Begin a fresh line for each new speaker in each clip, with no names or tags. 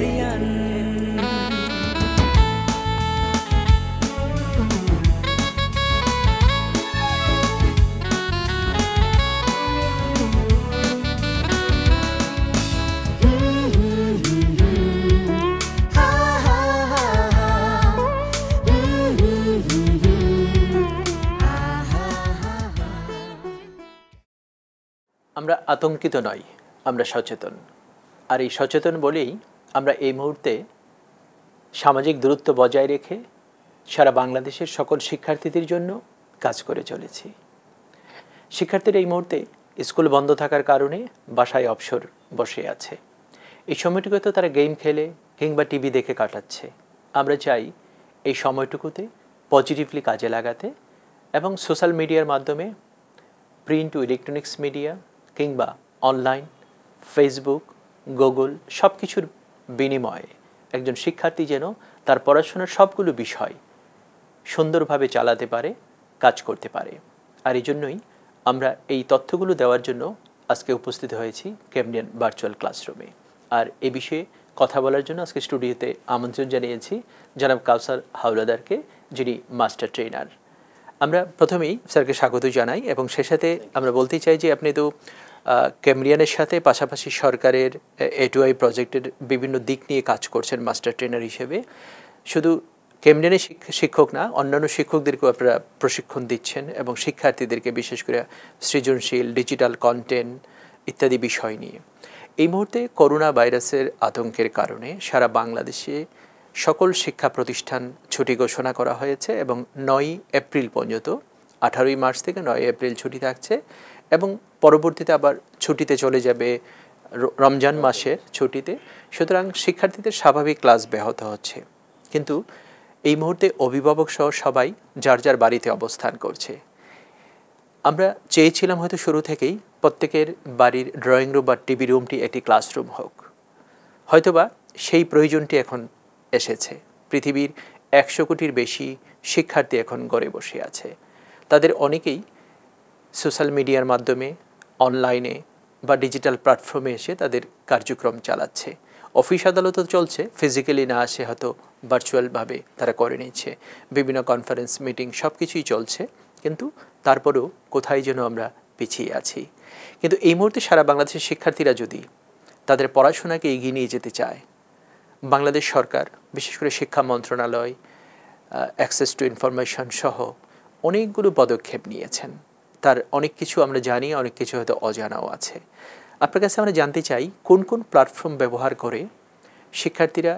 আমরা আতঙ্কিত নই আমরা সচেতন আর এই সচেতন বলেই আমরা এই মুহূর্তে সামাজিক দূরত্ব বজায় রেখে সারা বাংলাদেশের সকল শিক্ষার্থীদের জন্য কাজ করে চলেছি শিক্ষার্থীরা এই মুহূর্তে স্কুল বন্ধ থাকার কারণে বাসায় অবসর বসে আছে এই সময়টুকু তো তারা গেম খেলে কিংবা টিভি দেখে কাটাচ্ছে আমরা চাই এই সময়টুকুতে পজিটিভলি কাজে লাগাতে এবং সোশ্যাল মিডিয়ার মাধ্যমে প্রিন্ট ও ইলেকট্রনিক্স মিডিয়া কিংবা অনলাইন ফেসবুক গুগল সব কিছুর বিনিময়ে একজন শিক্ষার্থী যেন তার পড়াশোনার সবগুলো বিষয় সুন্দরভাবে চালাতে পারে কাজ করতে পারে আর এই জন্যই আমরা এই তথ্যগুলো দেওয়ার জন্য আজকে উপস্থিত হয়েছি ক্যামডিয়ান ভার্চুয়াল ক্লাসরুমে আর এ বিষয়ে কথা বলার জন্য আজকে স্টুডিওতে আমন্ত্রণ জানিয়েছি জনাব কাউসার হাওলাদারকে যিনি মাস্টার ট্রেনার আমরা প্রথমেই স্যারকে স্বাগত জানাই এবং সে সাথে আমরা বলতে চাই যে আপনি তো ক্যামরিয়ানের সাথে পাশাপাশি সরকারের এটুআই প্রজেক্টের বিভিন্ন দিক নিয়ে কাজ করছেন মাস্টার ট্রেনার হিসেবে শুধু ক্যামরিয়ানের শিক্ষক না অন্যান্য শিক্ষকদেরকেও আপনারা প্রশিক্ষণ দিচ্ছেন এবং শিক্ষার্থীদেরকে বিশেষ করে সৃজনশীল ডিজিটাল কন্টেন্ট ইত্যাদি বিষয় নিয়ে এই মুহূর্তে করোনা ভাইরাসের আতঙ্কের কারণে সারা বাংলাদেশে সকল শিক্ষা প্রতিষ্ঠান ছুটি ঘোষণা করা হয়েছে এবং নয় এপ্রিল পর্যন্ত আঠারোই মার্চ থেকে নয় এপ্রিল ছুটি থাকছে এবং পরবর্তীতে আবার ছুটিতে চলে যাবে রমজান মাসের ছুটিতে সুতরাং শিক্ষার্থীদের স্বাভাবিক ক্লাস ব্যাহত হচ্ছে কিন্তু এই মুহূর্তে অভিভাবক সহ সবাই যার যার বাড়িতে অবস্থান করছে আমরা চেয়েছিলাম হয়তো শুরু থেকেই প্রত্যেকের বাড়ির ড্রয়িং রুম বা টিভি রুমটি একটি ক্লাসরুম হোক হয়তোবা সেই প্রয়োজনটি এখন এসেছে পৃথিবীর একশো কোটির বেশি শিক্ষার্থী এখন গড়ে বসে আছে তাদের অনেকেই সোশ্যাল মিডিয়ার মাধ্যমে অনলাইনে বা ডিজিটাল প্ল্যাটফর্মে এসে তাদের কার্যক্রম চালাচ্ছে অফিস আদালতও চলছে ফিজিক্যালি না আসে হয়তো ভার্চুয়ালভাবে তারা করে নিচ্ছে বিভিন্ন কনফারেন্স মিটিং সব কিছুই চলছে কিন্তু তারপরেও কোথায় যেন আমরা পিছিয়ে আছি কিন্তু এই মুহূর্তে সারা বাংলাদেশের শিক্ষার্থীরা যদি তাদের পড়াশোনাকে এগিয়ে নিয়ে যেতে চায় বাংলাদেশ সরকার বিশেষ করে শিক্ষা মন্ত্রণালয় অ্যাক্সেস টু ইনফরমেশন সহ অনেকগুলো পদক্ষেপ নিয়েছেন তার অনেক কিছু আমরা জানি অনেক কিছু হয়তো অজানাও আছে আপনার কাছে আমরা জানতে চাই কোন কোন প্ল্যাটফর্ম ব্যবহার করে শিক্ষার্থীরা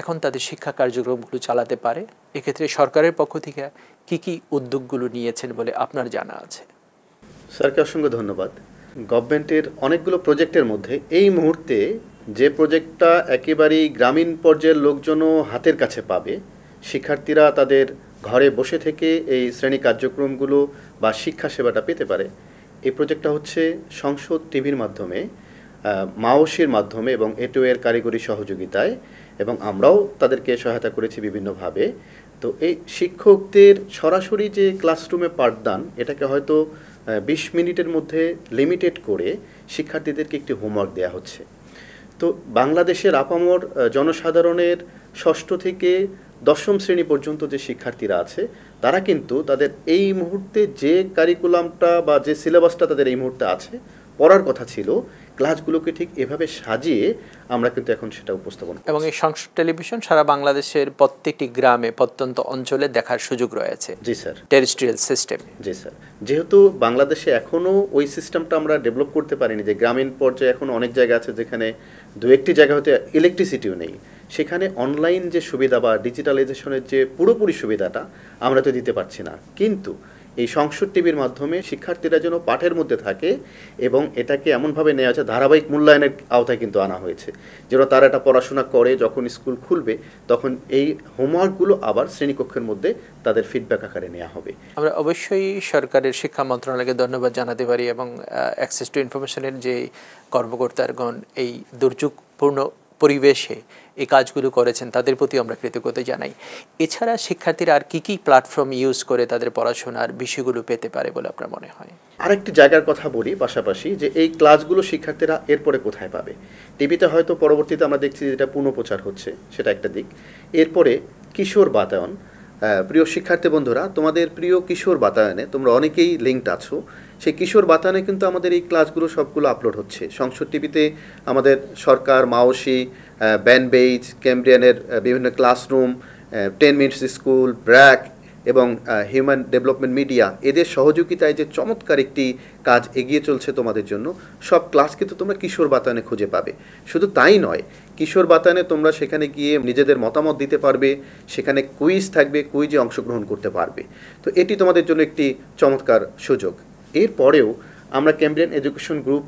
এখন তাদের শিক্ষা কার্যক্রমগুলো চালাতে পারে এক্ষেত্রে সরকারের পক্ষ থেকে কি কি উদ্যোগগুলো নিয়েছেন
বলে আপনার জানা আছে স্যারকে অসংখ্য ধন্যবাদ গভর্নমেন্টের অনেকগুলো প্রজেক্টের মধ্যে এই মুহূর্তে যে প্রজেক্টটা একেবারেই গ্রামীণ পর্যায়ের লোকজনও হাতের কাছে পাবে শিক্ষার্থীরা তাদের ঘরে বসে থেকে এই শ্রেণী কার্যক্রমগুলো বা শিক্ষা সেবাটা পেতে পারে এই প্রজেক্টটা হচ্ছে সংসদ টিভির মাধ্যমে মাওসির মাধ্যমে এবং এটোয়ের কারিগরি সহযোগিতায় এবং আমরাও তাদেরকে সহায়তা করেছি বিভিন্নভাবে তো এই শিক্ষকদের সরাসরি যে ক্লাসরুমে পাঠদান এটাকে হয়তো বিশ মিনিটের মধ্যে লিমিটেড করে শিক্ষার্থীদেরকে একটি হোমওয়ার্ক দেওয়া হচ্ছে তো বাংলাদেশের আপামর জনসাধারণের ষষ্ঠ থেকে দশম শ্রেণী পর্যন্ত যে শিক্ষার্থীরা আছে তারা কিন্তু তাদের এই মুহূর্তে যে কারিকুলামটা বা যে সিলেবাসটা তাদের এই মুহূর্তে আছে পড়ার কথা ছিল ক্লাসগুলোকে ঠিক এভাবে সাজিয়ে আমরা কিন্তু এখন সেটা উপস্থাপন
এবং এই সংসদ টেলিভিশন সারা বাংলাদেশের
প্রত্যেকটি গ্রামে প্রত্যন্ত অঞ্চলে দেখার সুযোগ রয়েছে জি স্যার টেরিস্ট্রিয়াল সিস্টেম জি স্যার যেহেতু বাংলাদেশে এখনও ওই সিস্টেমটা আমরা ডেভেলপ করতে পারিনি যে গ্রামীণ পর্যায়ে এখন অনেক জায়গা আছে যেখানে দু একটি জায়গা হতে ইলেকট্রিসিটিও নেই সেখানে অনলাইন যে সুবিধা বা ডিজিটালাইজেশনের যে পুরোপুরি সুবিধাটা আমরা তো দিতে পারছি না কিন্তু এই সংসদ টিভির মাধ্যমে শিক্ষার্থীরা যেন পাঠের মধ্যে থাকে এবং এটাকে এমনভাবে নেওয়া হয়েছে ধারাবাহিক মূল্যায়নের আওতায় কিন্তু আনা হয়েছে যেন তারা এটা পড়াশোনা করে যখন স্কুল খুলবে তখন এই হোমওয়ার্কগুলো আবার শ্রেণীকক্ষের মধ্যে তাদের ফিডব্যাক আকারে নেওয়া হবে
আমরা অবশ্যই সরকারের শিক্ষা মন্ত্রণালয়কে ধন্যবাদ জানাতে পারি এবং অ্যাক্সেস টু ইনফরমেশনের যে কর্মকর্তারগণ এই দুর্যোগপূর্ণ পরিবেশে এই কাজগুলো করেছেন তাদের প্রতি আমরা কৃতজ্ঞতা জানাই এছাড়া শিক্ষার্থীরা আর কী কী প্ল্যাটফর্ম ইউজ করে তাদের পড়াশোনার বিষয়গুলো
পেতে পারে বলে আপনার মনে হয় আরেকটি জায়গার কথা বলি পাশাপাশি যে এই ক্লাসগুলো শিক্ষার্থীরা এরপরে কোথায় পাবে টিভিতে হয়তো পরবর্তীতে আমরা দেখছি যেটা পুনঃপ্রচার হচ্ছে সেটা একটা দিক এরপরে কিশোর বাতায়ন প্রিয় শিক্ষার্থী বন্ধুরা তোমাদের প্রিয় কিশোর বাতায়নে তোমরা অনেকেই লিঙ্কড আছো সেই কিশোর বাতায়নে কিন্তু আমাদের এই ক্লাসগুলো সবগুলো আপলোড হচ্ছে সংসদ টিভিতে আমাদের সরকার মাওসি ব্যানবেইজ ক্যাম্ব্রিয়ানের বিভিন্ন classroom ten minutes school BRAC এবং হিউম্যান ডেভেলপমেন্ট মিডিয়া এদের সহযোগিতায় যে চমৎকার একটি কাজ এগিয়ে চলছে তোমাদের জন্য সব ক্লাস কিন্তু তোমরা কিশোর বাতায়নে খুঁজে পাবে শুধু তাই নয় কিশোর বাতায়নে তোমরা সেখানে গিয়ে নিজেদের মতামত দিতে পারবে সেখানে কুইজ থাকবে কুইজে অংশগ্রহণ করতে পারবে তো এটি তোমাদের জন্য একটি চমৎকার সুযোগ এরপরেও আমরা ক্যাম্বিয়ান এডুকেশন গ্রুপ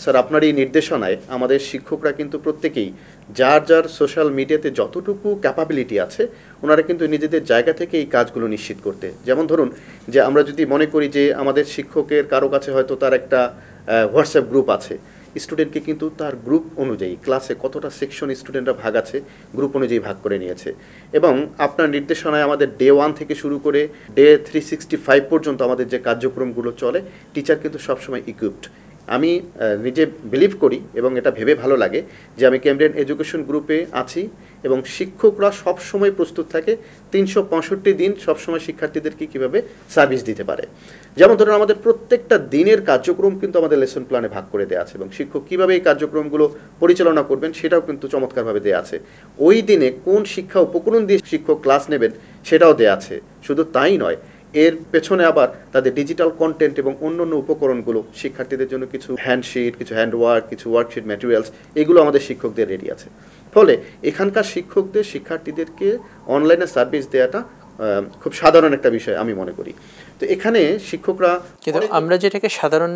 স্যার আপনার এই নির্দেশনায় আমাদের শিক্ষকরা কিন্তু প্রত্যেকেই যার যার সোশ্যাল মিডিয়াতে যতটুকু ক্যাপাবিলিটি আছে ওনারা কিন্তু নিজেদের জায়গা থেকে এই কাজগুলো নিশ্চিত করতে যেমন ধরুন যে আমরা যদি মনে করি যে আমাদের শিক্ষকের কারো কাছে হয়তো তার একটা হোয়াটসঅ্যাপ গ্রুপ আছে স্টুডেন্টকে কিন্তু তার গ্রুপ অনুযায়ী ক্লাসে কতটা সেকশন স্টুডেন্টরা ভাগ আছে গ্রুপ অনুযায়ী ভাগ করে নিয়েছে এবং আপনার নির্দেশনায় আমাদের ডে ওয়ান থেকে শুরু করে ডে থ্রি সিক্সটি ফাইভ পর্যন্ত আমাদের যে কার্যক্রমগুলো চলে টিচার কিন্তু সবসময় ইকুইপড আমি নিজে বিলিভ করি এবং এটা ভেবে ভালো লাগে যে আমি ক্যামব্রিয়ান এডুকেশন গ্রুপে আছি এবং শিক্ষকরা সব সময় প্রস্তুত থাকে তিনশো পঁয়ষট্টি দিন সবসময় শিক্ষার্থীদেরকে কীভাবে সার্ভিস দিতে পারে যেমন ধরুন আমাদের প্রত্যেকটা দিনের কার্যক্রম কিন্তু আমাদের লেসন প্ল্যানে ভাগ করে দেওয়া আছে এবং শিক্ষক কীভাবে এই কার্যক্রমগুলো পরিচালনা করবেন সেটাও কিন্তু চমৎকারভাবে দেওয়া আছে ওই দিনে কোন শিক্ষা উপকরণ দিয়ে শিক্ষক ক্লাস নেবেন সেটাও দেওয়া আছে শুধু তাই নয় এর পেছনে আবার তাদের ডিজিটাল কন্টেন্ট এবং অন্য অন্য উপকরণগুলো শিক্ষার্থীদের জন্য কিছু হ্যান্ডশিট কিছু হ্যান্ডওয়ার্ক কিছু ওয়ার্কশিট ম্যাটেরিয়ালস এগুলো আমাদের শিক্ষকদের রেডি আছে ফলে এখানকার শিক্ষকদের শিক্ষার্থীদেরকে অনলাইনে সার্ভিস দেওয়াটা খুব সাধারণ একটা বিষয় আমি মনে করি তো এখানে শিক্ষকরা কিন্তু
আমরা যেটাকে সাধারণ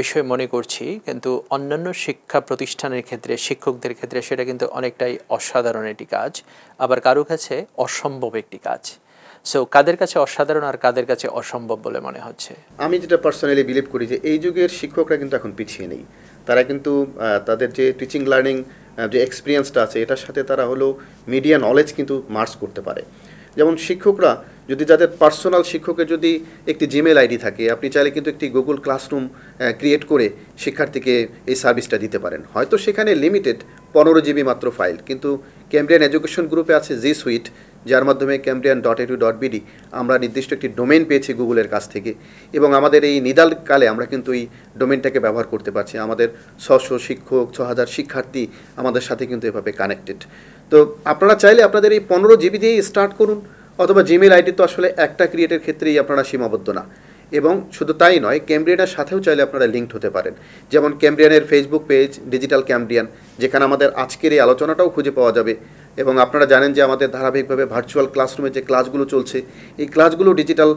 বিষয় মনে করছি কিন্তু অন্যান্য শিক্ষা প্রতিষ্ঠানের ক্ষেত্রে শিক্ষকদের ক্ষেত্রে সেটা কিন্তু অনেকটাই অসাধারণ একটি কাজ আবার কারো কাছে অসম্ভব একটি কাজ সো কাদের কাছে অসাধারণ আর কাদের কাছে অসম্ভব বলে
মনে হচ্ছে আমি যেটা পার্সোনালি বিলিভ করি যে এই যুগের শিক্ষকরা কিন্তু এখন পিছিয়ে নেই তারা কিন্তু তাদের যে টিচিং লার্নিং যে এক্সপিরিয়েন্সটা আছে এটার সাথে তারা হলো মিডিয়া নলেজ কিন্তু মার্চ করতে পারে যেমন শিক্ষকরা যদি যাদের পার্সোনাল শিক্ষকের যদি একটি জিমেল আইডি থাকে আপনি চাইলে কিন্তু একটি গুগল ক্লাসরুম ক্রিয়েট করে শিক্ষার্থীকে এই সার্ভিসটা দিতে পারেন হয়তো সেখানে লিমিটেড পনেরো জিবি মাত্র ফাইল কিন্তু ক্যামব্রিয়ান এডুকেশন গ্রুপে আছে জি সুইট যার মাধ্যমে Cambrian dot a two dot BD আমরা নির্দিষ্ট একটি ডোমেন পেয়েছি গুগলের কাছ থেকে এবং আমাদের এই নিদালকালে আমরা কিন্তু এই ডোমেনটাকে ব্যবহার করতে পারছি আমাদের ছশো শিক্ষক ছ হাজার শিক্ষার্থী আমাদের সাথে কিন্তু এভাবে কানেক্টেড তো আপনারা চাইলে আপনাদের এই পনেরো জিবি দিয়েই স্টার্ট করুন অথবা জিমেল আইডি তো আসলে একটা ক্রিয়েটের ক্ষেত্রেই আপনারা সীমাবদ্ধ না এবং শুধু তাই নয় ক্যাম্ব্রিয়ানের সাথেও চাইলে আপনারা লিঙ্ক হতে পারেন যেমন ক্যাম্ব্রিয়ানের ফেসবুক পেজ ডিজিটাল ক্যাম্ব্রিয়ান যেখানে আমাদের আজকের এই আলোচনাটাও খুঁজে পাওয়া যাবে এবং আপনারা জানেন যে আমাদের ধারাবাহিকভাবে ভার্চুয়াল ক্লাসরুমে যে ক্লাসগুলো চলছে এই ক্লাসগুলো ডিজিটাল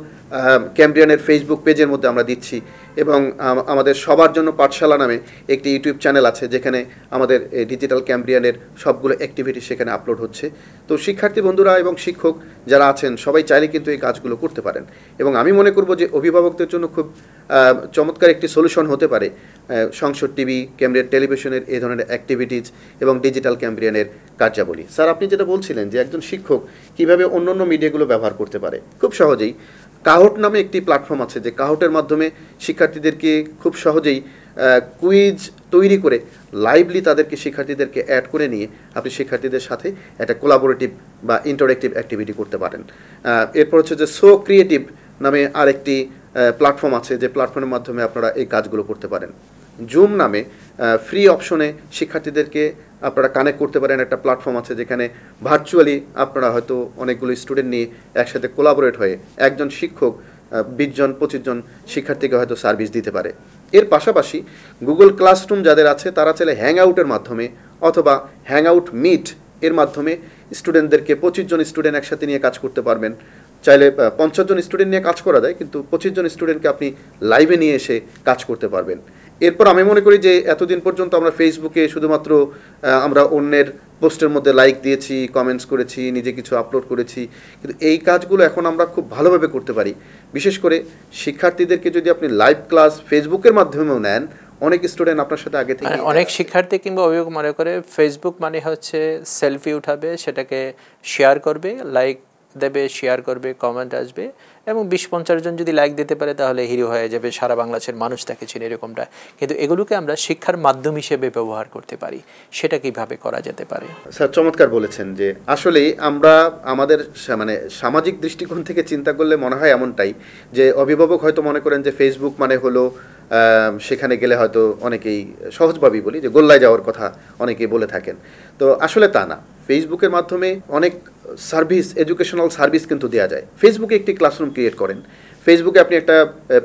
ক্যাম্পিয়ানের ফেসবুক পেজের মধ্যে আমরা দিচ্ছি এবং আমাদের সবার জন্য পাঠশালা নামে একটি ইউটিউব চ্যানেল আছে যেখানে আমাদের ডিজিটাল ক্যাম্ব্রিয়ানের সবগুলো অ্যাক্টিভিটি সেখানে আপলোড হচ্ছে তো শিক্ষার্থী বন্ধুরা এবং শিক্ষক যারা আছেন সবাই চাইলে কিন্তু এই কাজগুলো করতে পারেন এবং আমি মনে করব যে অভিভাবকদের জন্য খুব চমৎকার একটি সলিউশন হতে পারে সংসদ টিভি ক্যাম্ব্রিয়ান টেলিভিশনের এই ধরনের অ্যাক্টিভিটিস এবং ডিজিটাল ক্যাম্ব্রিয়ানের কার্যাবলী স্যার আপনি যেটা বলছিলেন যে একজন শিক্ষক কিভাবে অন্য অন্য মিডিয়াগুলো ব্যবহার করতে পারে খুব সহজেই কাহুট নামে একটি প্ল্যাটফর্ম আছে যে কাহটের মাধ্যমে শিক্ষার্থীদেরকে খুব সহজেই কুইজ তৈরি করে লাইভলি তাদেরকে শিক্ষার্থীদেরকে অ্যাড করে নিয়ে আপনি শিক্ষার্থীদের সাথে একটা কোলাবোরেটিভ বা ইন্টারেক্টিভ অ্যাক্টিভিটি করতে পারেন এরপর হচ্ছে যে সো ক্রিয়েটিভ নামে আরেকটি প্ল্যাটফর্ম আছে যে প্ল্যাটফর্মের মাধ্যমে আপনারা এই কাজগুলো করতে পারেন জুম নামে ফ্রি অপশনে শিক্ষার্থীদেরকে আপনারা কানেক্ট করতে পারেন একটা প্ল্যাটফর্ম আছে যেখানে ভার্চুয়ালি আপনারা হয়তো অনেকগুলো স্টুডেন্ট নিয়ে একসাথে কোলাবোরেট হয়ে একজন শিক্ষক বিশজন পঁচিশজন শিক্ষার্থীকে হয়তো সার্ভিস দিতে পারে এর পাশাপাশি গুগল ক্লাসরুম যাদের আছে তারা চাইলে হ্যাং আউটের মাধ্যমে অথবা হ্যাং আউট মিট এর মাধ্যমে স্টুডেন্টদেরকে পঁচিশ জন স্টুডেন্ট একসাথে নিয়ে কাজ করতে পারবেন চাইলে পঞ্চাশ জন স্টুডেন্ট নিয়ে কাজ করা যায় কিন্তু পঁচিশ জন স্টুডেন্টকে আপনি লাইভে নিয়ে এসে কাজ করতে পারবেন এরপর আমি মনে করি যে এতদিন পর্যন্ত আমরা ফেসবুকে শুধুমাত্র আমরা অন্যের পোস্টের মধ্যে লাইক দিয়েছি কমেন্টস করেছি নিজে কিছু আপলোড করেছি কিন্তু এই কাজগুলো এখন আমরা খুব ভালোভাবে করতে পারি বিশেষ করে শিক্ষার্থীদেরকে যদি আপনি লাইভ ক্লাস ফেসবুকের মাধ্যমেও নেন অনেক স্টুডেন্ট আপনার সাথে আগে থেকে মানে
অনেক শিক্ষার্থী কিংবা অভিভাবক মনে করে ফেসবুক মানে হচ্ছে সেলফি উঠাবে সেটাকে শেয়ার করবে লাইক দেবে শেয়ার করবে কমেন্ট আসবে এবং বিশ পঞ্চাশ জন যদি লাইক দিতে পারে তাহলে হিরো হয়ে যাবে সারা বাংলাদেশের মানুষ তাকে চিনে এরকমটা কিন্তু এগুলোকে আমরা শিক্ষার মাধ্যম হিসেবে
ব্যবহার করতে পারি সেটা কিভাবে করা যেতে পারে স্যার চমৎকার বলেছেন যে আসলে আমরা আমাদের মানে সামাজিক দৃষ্টিকোণ থেকে চিন্তা করলে মনে হয় এমনটাই যে অভিভাবক হয়তো মনে করেন যে ফেসবুক মানে হলো সেখানে গেলে হয়তো অনেকেই সহজভাবেই বলি যে গোল্লায় যাওয়ার কথা অনেকেই বলে থাকেন তো আসলে তা না ফেসবুকের মাধ্যমে অনেক সার্ভিস এডুকেশনাল সার্ভিস কিন্তু দেওয়া যায় ফেসবুকে একটি ক্লাসরুম ক্রিয়েট করেন ফেসবুকে আপনি একটা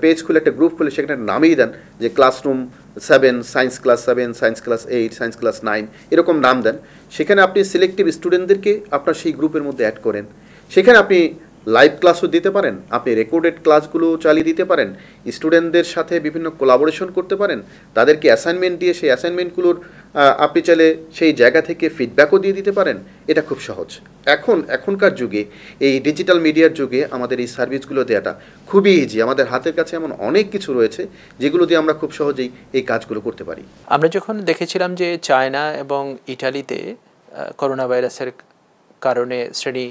পেজ খুলে একটা গ্রুপ খুলে সেখানে নামেই দেন যে classroom seven science class seven science class eight science class nine এরকম নাম দেন সেখানে আপনি সিলেক্টিভ স্টুডেন্টদেরকে আপনার সেই গ্রুপের মধ্যে অ্যাড করেন সেখানে আপনি লাইভ ক্লাসও দিতে পারেন আপনি রেকর্ডেড ক্লাসগুলো চালিয়ে দিতে পারেন স্টুডেন্টদের সাথে বিভিন্ন কোলাবোরেশন করতে পারেন তাদেরকে অ্যাসাইনমেন্ট দিয়ে সেই অ্যাসাইনমেন্টগুলোর আপনি চাইলে সেই জায়গা থেকে ফিডব্যাকও দিয়ে দিতে পারেন এটা খুব সহজ এখন এখনকার যুগে এই ডিজিটাল মিডিয়ার যুগে আমাদের এই সার্ভিসগুলো দেওয়াটা খুবই ইজি আমাদের হাতের কাছে এমন অনেক কিছু রয়েছে যেগুলো দিয়ে আমরা খুব সহজেই এই কাজগুলো করতে পারি
আমরা যখন দেখেছিলাম যে চায়না এবং ইটালিতে করোনা ভাইরাসের কারণে শ্রেণী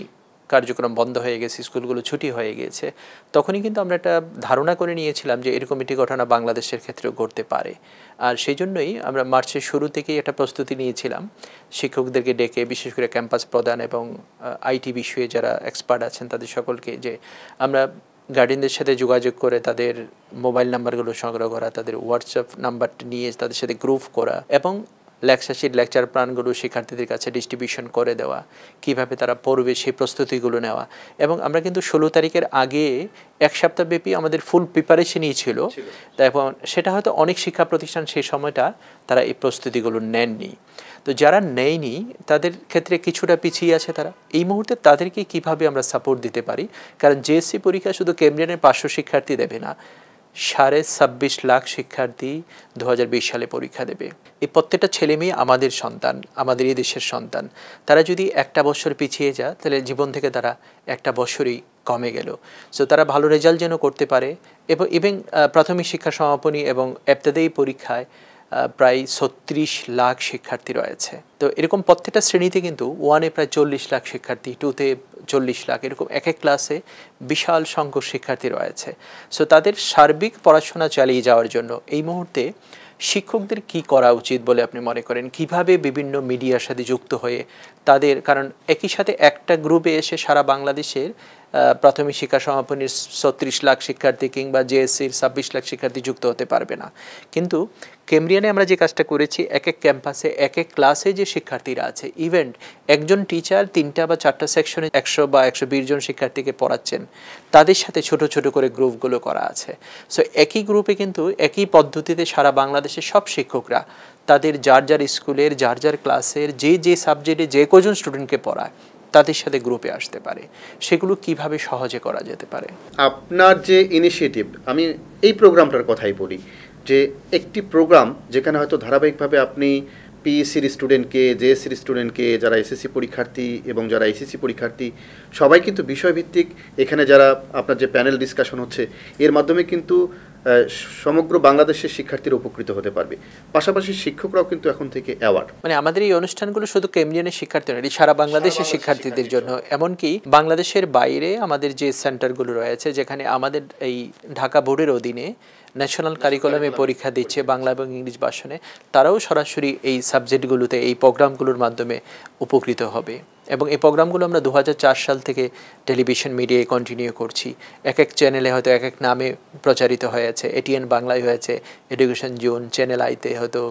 কার্যক্রম বন্ধ হয়ে গেছে স্কুলগুলো ছুটি হয়ে গিয়েছে তখনই কিন্তু আমরা একটা ধারণা করে নিয়েছিলাম যে এরকম একটি ঘটনা বাংলাদেশের ক্ষেত্রেও ঘটতে পারে আর সেই জন্যই আমরা মার্চের শুরু থেকেই একটা প্রস্তুতি নিয়েছিলাম শিক্ষকদেরকে ডেকে বিশেষ করে ক্যাম্পাস প্রদান এবং আইটি বিষয়ে যারা এক্সপার্ট আছেন তাদের সকলকে যে আমরা গার্ডিয়ানদের সাথে যোগাযোগ করে তাদের মোবাইল নাম্বারগুলো সংগ্রহ করা তাদের হোয়াটসঅ্যাপ নাম্বারটি নিয়ে তাদের সাথে গ্রুপ করা এবং লেকচারশিট লেকচার প্রাণগুলো শিক্ষার্থীদের কাছে ডিস্ট্রিবিউশন করে দেওয়া কিভাবে তারা পড়বে সেই প্রস্তুতিগুলো নেওয়া এবং আমরা কিন্তু ষোলো তারিখের আগে এক সপ্তাহব্যাপী আমাদের ফুল প্রিপারেশনই ছিল এবং সেটা হয়তো অনেক শিক্ষা প্রতিষ্ঠান সেই সময়টা তারা এই প্রস্তুতিগুলো নেননি তো যারা নেয়নি তাদের ক্ষেত্রে কিছুটা পিছিয়ে আছে তারা এই মুহূর্তে তাদেরকে কিভাবে আমরা সাপোর্ট দিতে পারি কারণ জেএসসি পরীক্ষা শুধু কেমব্রিয়ানের পাঁচশো শিক্ষার্থী দেবে না সাড়ে ছাব্বিশ লাখ শিক্ষার্থী দু সালে পরীক্ষা দেবে এই প্রত্যেকটা ছেলে মেয়ে আমাদের সন্তান আমাদের এই দেশের সন্তান তারা যদি একটা বছর পিছিয়ে যায় তাহলে জীবন থেকে তারা একটা বছরই কমে গেল সো তারা ভালো রেজাল্ট যেন করতে পারে এবং ইভেন প্রাথমিক শিক্ষা সমাপনী এবং অ্যাপ্তাদে পরীক্ষায় প্রায় ছত্রিশ লাখ শিক্ষার্থী রয়েছে তো এরকম প্রত্যেকটা শ্রেণীতে কিন্তু ওয়ানে প্রায় চল্লিশ লাখ শিক্ষার্থী টুতে চল্লিশ লাখ এরকম এক এক ক্লাসে বিশাল সংখ্যক শিক্ষার্থী রয়েছে সো তাদের সার্বিক পড়াশোনা চালিয়ে যাওয়ার জন্য এই মুহূর্তে শিক্ষকদের কি করা উচিত বলে আপনি মনে করেন কিভাবে বিভিন্ন মিডিয়ার সাথে যুক্ত হয়ে তাদের কারণ একই সাথে একটা গ্রুপে এসে সারা বাংলাদেশের প্রাথমিক শিক্ষা সমাপনীর ছত্রিশ লাখ শিক্ষার্থী কিংবা জেএসসির ছাব্বিশ লাখ শিক্ষার্থী যুক্ত হতে পারবে না কিন্তু কেমরিয়ানে আমরা যে কাজটা করেছি এক এক ক্যাম্পাসে এক এক ক্লাসে যে শিক্ষার্থীরা আছে ইভেন্ট একজন টিচার তিনটা বা চারটা সেকশনে একশো বা একশো বিশ জন শিক্ষার্থীকে পড়াচ্ছেন তাদের সাথে ছোট ছোট করে গ্রুপগুলো করা আছে সো একই গ্রুপে কিন্তু একই পদ্ধতিতে সারা বাংলাদেশের সব শিক্ষকরা তাদের যার যার স্কুলের যার যার ক্লাসের যে যে সাবজেক্টে যে কজন স্টুডেন্টকে পড়ায় তাদের সাথে
গ্রুপে আসতে পারে সেগুলো কিভাবে সহজে করা যেতে পারে আপনার যে ইনিশিয়েটিভ আমি এই প্রোগ্রামটার কথাই বলি যে একটি প্রোগ্রাম যেখানে হয়তো ধারাবাহিকভাবে আপনি পিএসসির স্টুডেন্টকে জেএসসির স্টুডেন্টকে যারা এসএসসি e পরীক্ষার্থী এবং যারা এসএসসি e পরীক্ষার্থী সবাই কিন্তু বিষয়ভিত্তিক এখানে যারা আপনার যে প্যানেল ডিসকাশন হচ্ছে এর মাধ্যমে কিন্তু সমগ্র বাংলাদেশের শিক্ষার্থীরা উপকৃত হতে পারবে পাশাপাশি শিক্ষকরাও কিন্তু এখন থেকে অ্যাওয়ার্ড
মানে আমাদের এই অনুষ্ঠানগুলো শুধু কেমিয়ানের শিক্ষার্থী নয় সারা বাংলাদেশের শিক্ষার্থীদের জন্য এমনকি বাংলাদেশের বাইরে আমাদের যে সেন্টারগুলো রয়েছে যেখানে আমাদের এই ঢাকা বোর্ডের অধীনে ন্যাশনাল কারিকুলামে পরীক্ষা দিচ্ছে বাংলা এবং ইংলিশ ভাষণে তারাও সরাসরি এই সাবজেক্টগুলোতে এই প্রোগ্রামগুলোর মাধ্যমে উপকৃত হবে এবং এই প্রোগ্রামগুলো আমরা দু সাল থেকে টেলিভিশন মিডিয়ায় কন্টিনিউ করছি এক এক চ্যানেলে হয়তো এক এক নামে প্রচারিত হয়েছে এটিএন বাংলায় হয়েছে এডুকেশন জোন চ্যানেল আইতে হয়তো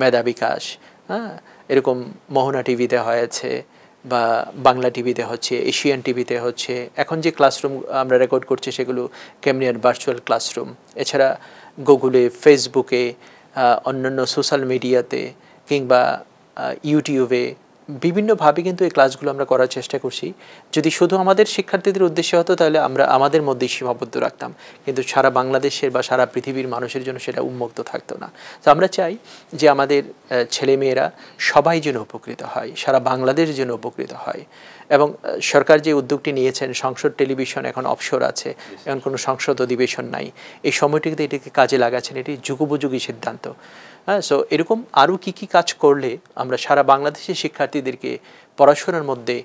মেধা বিকাশ হ্যাঁ এরকম মোহনা টিভিতে হয়েছে বা বাংলা টিভিতে হচ্ছে এশিয়ান টিভিতে হচ্ছে এখন যে ক্লাসরুম আমরা রেকর্ড করছি সেগুলো ক্যামনিয়ার ভার্চুয়াল ক্লাসরুম এছাড়া গুগলে ফেসবুকে অন্যান্য সোশ্যাল মিডিয়াতে কিংবা ইউটিউবে বিভিন্নভাবে কিন্তু এই ক্লাসগুলো আমরা করার চেষ্টা করছি যদি শুধু আমাদের শিক্ষার্থীদের উদ্দেশ্যে হতো তাহলে আমরা আমাদের মধ্যেই সীমাবদ্ধ রাখতাম কিন্তু সারা বাংলাদেশের বা সারা পৃথিবীর মানুষের জন্য সেটা উন্মুক্ত থাকতো না তো আমরা চাই যে আমাদের ছেলেমেয়েরা সবাই যেন উপকৃত হয় সারা বাংলাদেশ যেন উপকৃত হয় এবং সরকার যে উদ্যোগটি নিয়েছেন সংসদ টেলিভিশন এখন অবসর আছে এখন কোনো সংসদ অধিবেশন নাই এই সময়টিতে এটিকে কাজে লাগাচ্ছেন এটি যুগোপযোগী সিদ্ধান্ত হ্যাঁ সো এরকম আরও কি কি কাজ করলে আমরা সারা বাংলাদেশের শিক্ষার্থীদেরকে পড়াশোনার মধ্যে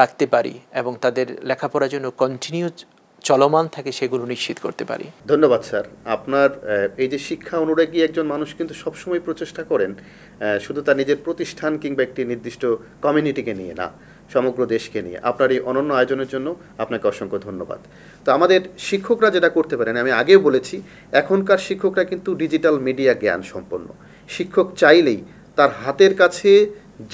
রাখতে পারি এবং তাদের লেখাপড়ার জন্য কন্টিনিউ চলমান থাকে সেগুলো নিশ্চিত করতে পারি
ধন্যবাদ স্যার আপনার এই যে শিক্ষা অনুরাগী একজন মানুষ কিন্তু সবসময় প্রচেষ্টা করেন শুধু তার নিজের প্রতিষ্ঠান কিংবা একটি নির্দিষ্ট কমিউনিটিকে নিয়ে না সমগ্র দেশকে নিয়ে আপনার এই অনন্য আয়োজনের জন্য আপনাকে অসংখ্য ধন্যবাদ তো আমাদের শিক্ষকরা যেটা করতে পারেন আমি আগেও বলেছি এখনকার শিক্ষকরা কিন্তু ডিজিটাল মিডিয়া জ্ঞান সম্পন্ন শিক্ষক চাইলেই তার হাতের কাছে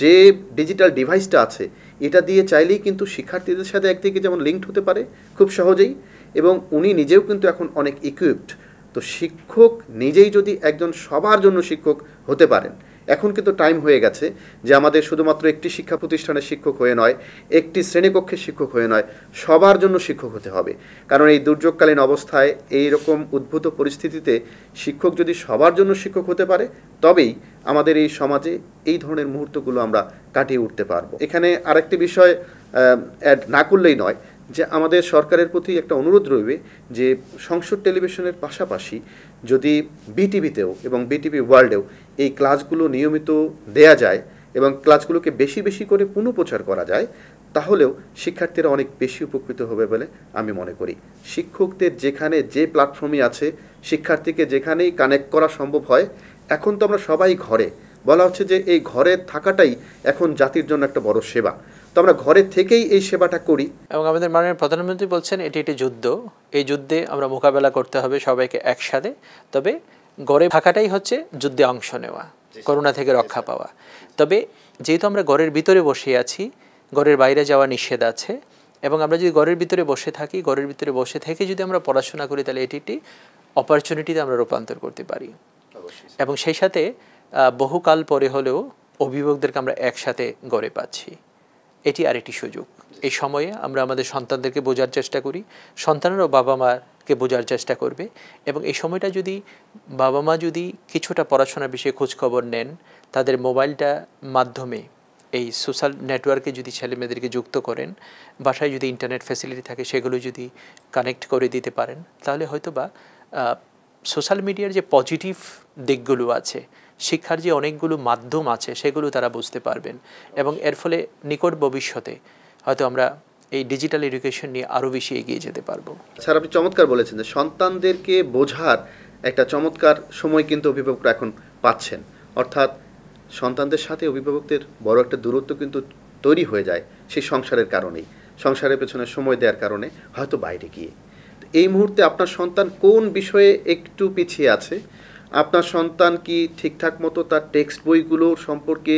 যে ডিজিটাল ডিভাইসটা আছে এটা দিয়ে চাইলেই কিন্তু শিক্ষার্থীদের সাথে একদিকে যেমন লিঙ্কড হতে পারে খুব সহজেই এবং উনি নিজেও কিন্তু এখন অনেক ইকুইপড তো শিক্ষক নিজেই যদি একজন সবার জন্য শিক্ষক হতে পারেন এখন কিন্তু টাইম হয়ে গেছে যে আমাদের শুধুমাত্র একটি শিক্ষা প্রতিষ্ঠানের শিক্ষক হয়ে নয় একটি শ্রেণীকক্ষের শিক্ষক হয়ে নয় সবার জন্য শিক্ষক হতে হবে কারণ এই দুর্যোগকালীন অবস্থায় এই রকম উদ্ভূত পরিস্থিতিতে শিক্ষক যদি সবার জন্য শিক্ষক হতে পারে তবেই আমাদের এই সমাজে এই ধরনের মুহূর্তগুলো আমরা কাটিয়ে উঠতে পারবো এখানে আরেকটি বিষয় অ্যাড না করলেই নয় যে আমাদের সরকারের প্রতি একটা অনুরোধ রইবে যে সংসদ টেলিভিশনের পাশাপাশি যদি বিটিভিতেও এবং বিটিভি ওয়ার্ল্ডেও এই ক্লাসগুলো নিয়মিত দেয়া যায় এবং ক্লাসগুলোকে বেশি বেশি করে পুনঃপ্রচার করা যায় তাহলেও শিক্ষার্থীরা অনেক বেশি উপকৃত হবে বলে আমি মনে করি শিক্ষকদের যেখানে যে প্ল্যাটফর্মই আছে শিক্ষার্থীকে যেখানেই কানেক্ট করা সম্ভব হয় এখন তো আমরা সবাই ঘরে বলা হচ্ছে যে এই ঘরে থাকাটাই এখন জাতির জন্য একটা বড় সেবা তো আমরা ঘরে থেকেই এই সেবাটা করি
এবং আমাদের মাননীয় প্রধানমন্ত্রী বলছেন এটি একটি যুদ্ধ এই যুদ্ধে আমরা মোকাবেলা করতে হবে সবাইকে একসাথে তবে গড়ে থাকাটাই হচ্ছে যুদ্ধে অংশ নেওয়া করোনা থেকে রক্ষা পাওয়া তবে যেহেতু আমরা গড়ের ভিতরে বসে আছি গড়ের বাইরে যাওয়া নিষেধ আছে এবং আমরা যদি গড়ের ভিতরে বসে থাকি গড়ের ভিতরে বসে থেকে যদি আমরা পড়াশোনা করি তাহলে এটি একটি অপরচুনিটিতে আমরা রূপান্তর করতে পারি এবং সেই সাথে বহুকাল পরে হলেও অভিভাবকদেরকে আমরা একসাথে গড়ে পাচ্ছি এটি আরেকটি সুযোগ এই সময়ে আমরা আমাদের সন্তানদেরকে বোঝার চেষ্টা করি সন্তানেরও বাবা মার কে বোঝার চেষ্টা করবে এবং এই সময়টা যদি বাবা মা যদি কিছুটা পড়াশোনা বিষয়ে খোঁজখবর নেন তাদের মোবাইলটা মাধ্যমে এই সোশ্যাল নেটওয়ার্কে যদি ছেলে মেয়েদেরকে যুক্ত করেন বাসায় যদি ইন্টারনেট ফ্যাসিলিটি থাকে সেগুলো যদি কানেক্ট করে দিতে পারেন তাহলে হয়তো বা সোশ্যাল মিডিয়ার যে পজিটিভ দিকগুলো আছে শিক্ষার যে অনেকগুলো মাধ্যম আছে সেগুলো তারা বুঝতে পারবেন এবং এর ফলে নিকট ভবিষ্যতে হয়তো আমরা এই ডিজিটাল এডুকেশন
নিয়ে আরও বেশি এগিয়ে যেতে পারবো স্যার আপনি চমৎকার বলেছেন যে সন্তানদেরকে বোঝার একটা চমৎকার সময় কিন্তু অভিভাবকরা এখন পাচ্ছেন অর্থাৎ সন্তানদের সাথে অভিভাবকদের বড় একটা দূরত্ব কিন্তু তৈরি হয়ে যায় সেই সংসারের কারণেই সংসারের পেছনে সময় দেওয়ার কারণে হয়তো বাইরে গিয়ে এই মুহূর্তে আপনার সন্তান কোন বিষয়ে একটু পিছিয়ে আছে আপনার সন্তান কি ঠিকঠাক মতো তার টেক্সট বইগুলোর সম্পর্কে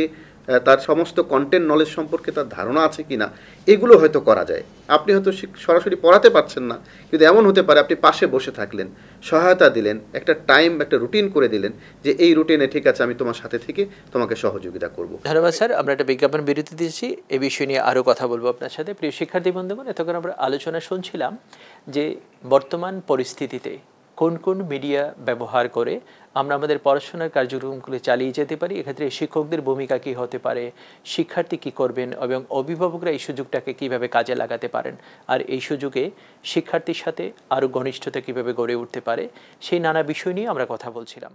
তার সমস্ত কন্টেন্ট নলেজ সম্পর্কে তার ধারণা আছে কি না এগুলো হয়তো করা যায় আপনি হয়তো সরাসরি পড়াতে পারছেন না কিন্তু এমন হতে পারে আপনি পাশে বসে থাকলেন সহায়তা দিলেন একটা টাইম একটা রুটিন করে দিলেন যে এই রুটিনে ঠিক আছে আমি তোমার সাথে থেকে তোমাকে সহযোগিতা করব
ধন্যবাদ স্যার আমরা একটা বিজ্ঞাপন বিরতি দিয়েছি এ বিষয় নিয়ে আরও কথা বলবো আপনার সাথে প্রিয় শিক্ষার্থী বন্ধুগণ এতক্ষণ আমরা আলোচনা শুনছিলাম যে বর্তমান পরিস্থিতিতে কোন কোন মিডিয়া ব্যবহার করে আমরা আমাদের পড়াশোনার কার্যক্রমগুলো চালিয়ে যেতে পারি এক্ষেত্রে শিক্ষকদের ভূমিকা কী হতে পারে শিক্ষার্থী কী করবেন এবং অভিভাবকরা এই সুযোগটাকে কিভাবে কাজে লাগাতে পারেন আর এই সুযোগে শিক্ষার্থীর সাথে আরও ঘনিষ্ঠতা কীভাবে গড়ে উঠতে পারে সেই নানা বিষয় নিয়ে আমরা কথা বলছিলাম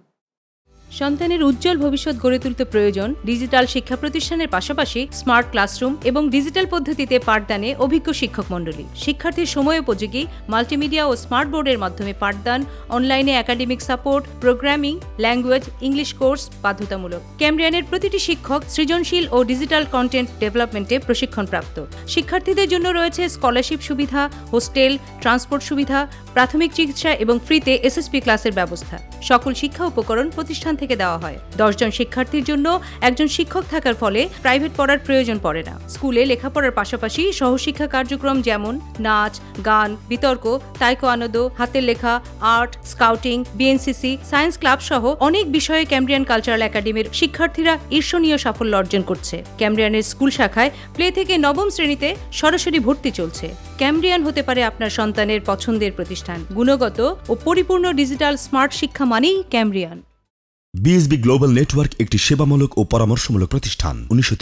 সন্তানের উজ্জ্বল ভবিষ্যৎ গড়ে তুলতে প্রয়োজন ডিজিটাল শিক্ষা প্রতিষ্ঠানের পাশাপাশি স্মার্ট ক্লাসরুম এবং ডিজিটাল পদ্ধতিতে পাঠদানে অভিজ্ঞ শিক্ষক মণ্ডলী শিক্ষার্থীর উপযোগী মাল্টিমিডিয়া ও স্মার্ট বোর্ডের মাধ্যমে পাঠদান অনলাইনে academic support programming language English course বাধ্যতামূলক ক্যামব্রিয়ানের প্রতিটি শিক্ষক সৃজনশীল ও ডিজিটাল কন্টেন্ট ডেভেলপমেন্টে প্রশিক্ষণপ্রাপ্ত শিক্ষার্থীদের জন্য রয়েছে স্কলারশিপ সুবিধা হোস্টেল ট্রান্সপোর্ট সুবিধা প্রাথমিক চিকিৎসা এবং ফ্রিতে এসএসপি ক্লাসের ব্যবস্থা সকল শিক্ষা উপকরণ প্রতিষ্ঠান থেকে দেওয়া হয় দশজন শিক্ষার্থীর জন্য একজন শিক্ষক থাকার ফলে প্রাইভেট পড়ার প্রয়োজন পড়ে না স্কুলে লেখাপড়ার পাশাপাশি সহশিক্ষা কার্যক্রম যেমন নাচ গান বিতর্ক তাইকো আনন্দ হাতের লেখা art scouting BNCC science club সহ অনেক বিষয়ে ক্যামব্রিয়ান কালচারাল একাডেমির শিক্ষার্থীরা ঈর্ষণীয় সাফল্য অর্জন করছে ক্যামব্রিয়ানের স্কুল শাখায় প্লে থেকে নবম শ্রেণীতে সরাসরি ভর্তি চলছে ক্যামব্রিয়ান হতে পারে আপনার সন্তানের পছন্দের প্রতিষ্ঠান গুণগত ও পরিপূর্ণ ডিজিটাল স্মার্ট শিক্ষা মানেই ক্যামব্রিয়ান
বিএসবি গ্লোবাল নেটওয়ার্ক একটি সেবামূলক ও পরামর্শমূলক প্রতিষ্ঠান উনিশশো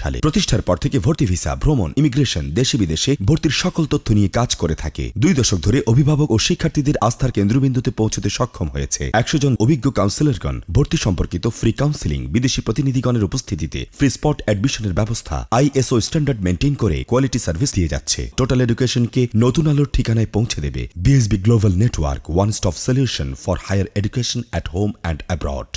সালে প্রতিষ্ঠার পর থেকে ভর্তি ভিসা ভ্রমণ ইমিগ্রেশন দেশে বিদেশে ভর্তির সকল তথ্য নিয়ে কাজ করে থাকে দুই দশক ধরে অভিভাবক ও শিক্ষার্থীদের আস্থার কেন্দ্রবিন্দুতে পৌঁছতে সক্ষম হয়েছে একশো জন অভিজ্ঞ কাউন্সিলরগণ ভর্তি সম্পর্কিত ফ্রি কাউন্সিলিং বিদেশি প্রতিনিধিগণের উপস্থিতিতে ফ্রি স্পট অ্যাডমিশনের ব্যবস্থা আইএসও স্ট্যান্ডার্ড মেনটেন করে কোয়ালিটি সার্ভিস দিয়ে যাচ্ছে টোটাল এডুকেশনকে নতুন আলোর ঠিকানায় পৌঁছে দেবে BSB global network one stop solution for higher education at home and abroad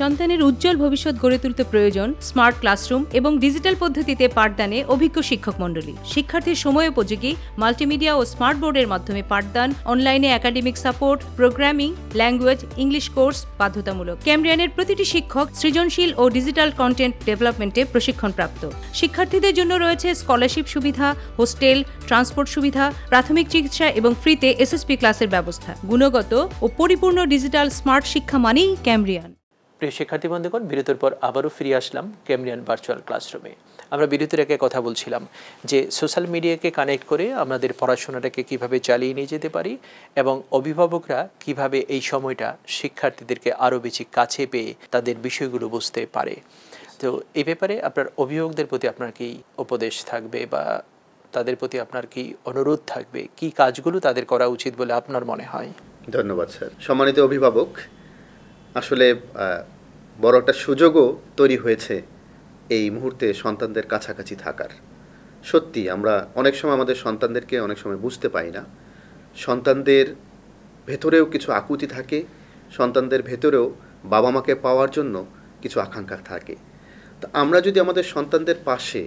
সন্তানের উজ্জ্বল ভবিষ্যৎ গড়ে তুলতে প্রয়োজন স্মার্ট ক্লাসরুম এবং ডিজিটাল পদ্ধতিতে পাঠদানে অভিজ্ঞ শিক্ষক মন্ডলী শিক্ষার্থীর সময় উপযোগী মাল্টিমিডিয়া ও স্মার্ট বোর্ডের মাধ্যমে পাঠদান অনলাইনে academic support programming language English course বাধ্যতামূলক ক্যামব্রিয়ানের প্রতিটি শিক্ষক সৃজনশীল ও ডিজিটাল কন্টেন্ট ডেভেলপমেন্টে প্রশিক্ষণপ্রাপ্ত শিক্ষার্থীদের জন্য রয়েছে স্কলারশিপ সুবিধা হোস্টেল ট্রান্সপোর্ট সুবিধা প্রাথমিক চিকিৎসা এবং ফ্রিতে এসএসপি ক্লাসের ব্যবস্থা গুণগত ও পরিপূর্ণ ডিজিটাল স্মার্ট শিক্ষা মানেই ক্যামব্রিয়ান
প্রিয় শিক্ষার্থী বন্ধুগণ বিরতির পর আবারও ফিরে আসলাম ক্যামরিয়ান ভার্চুয়াল ক্লাসরুমে আমরা বিরতির একে কথা বলছিলাম যে সোশ্যাল মিডিয়াকে কানেক্ট করে আমাদের পড়াশোনাটাকে কিভাবে চালিয়ে নিয়ে যেতে পারি এবং অভিভাবকরা কিভাবে এই সময়টা শিক্ষার্থীদেরকে আরও বেশি কাছে পেয়ে তাদের বিষয়গুলো বুঝতে পারে তো এই ব্যাপারে আপনার অভিভাবকদের প্রতি আপনার কি উপদেশ থাকবে বা তাদের প্রতি আপনার কি অনুরোধ থাকবে কি কাজগুলো তাদের করা উচিত বলে আপনার মনে হয়
ধন্যবাদ স্যার সম্মানিত অভিভাবক আসলে বড় একটা সুযোগও তৈরি হয়েছে এই মুহূর্তে সন্তানদের কাছাকাছি থাকার সত্যি আমরা অনেক সময় আমাদের সন্তানদেরকে অনেক সময় বুঝতে পাই না সন্তানদের ভেতরেও কিছু আকুতি থাকে সন্তানদের ভেতরেও বাবা মাকে পাওয়ার জন্য কিছু আকাঙ্ক্ষা থাকে তো আমরা যদি আমাদের সন্তানদের পাশে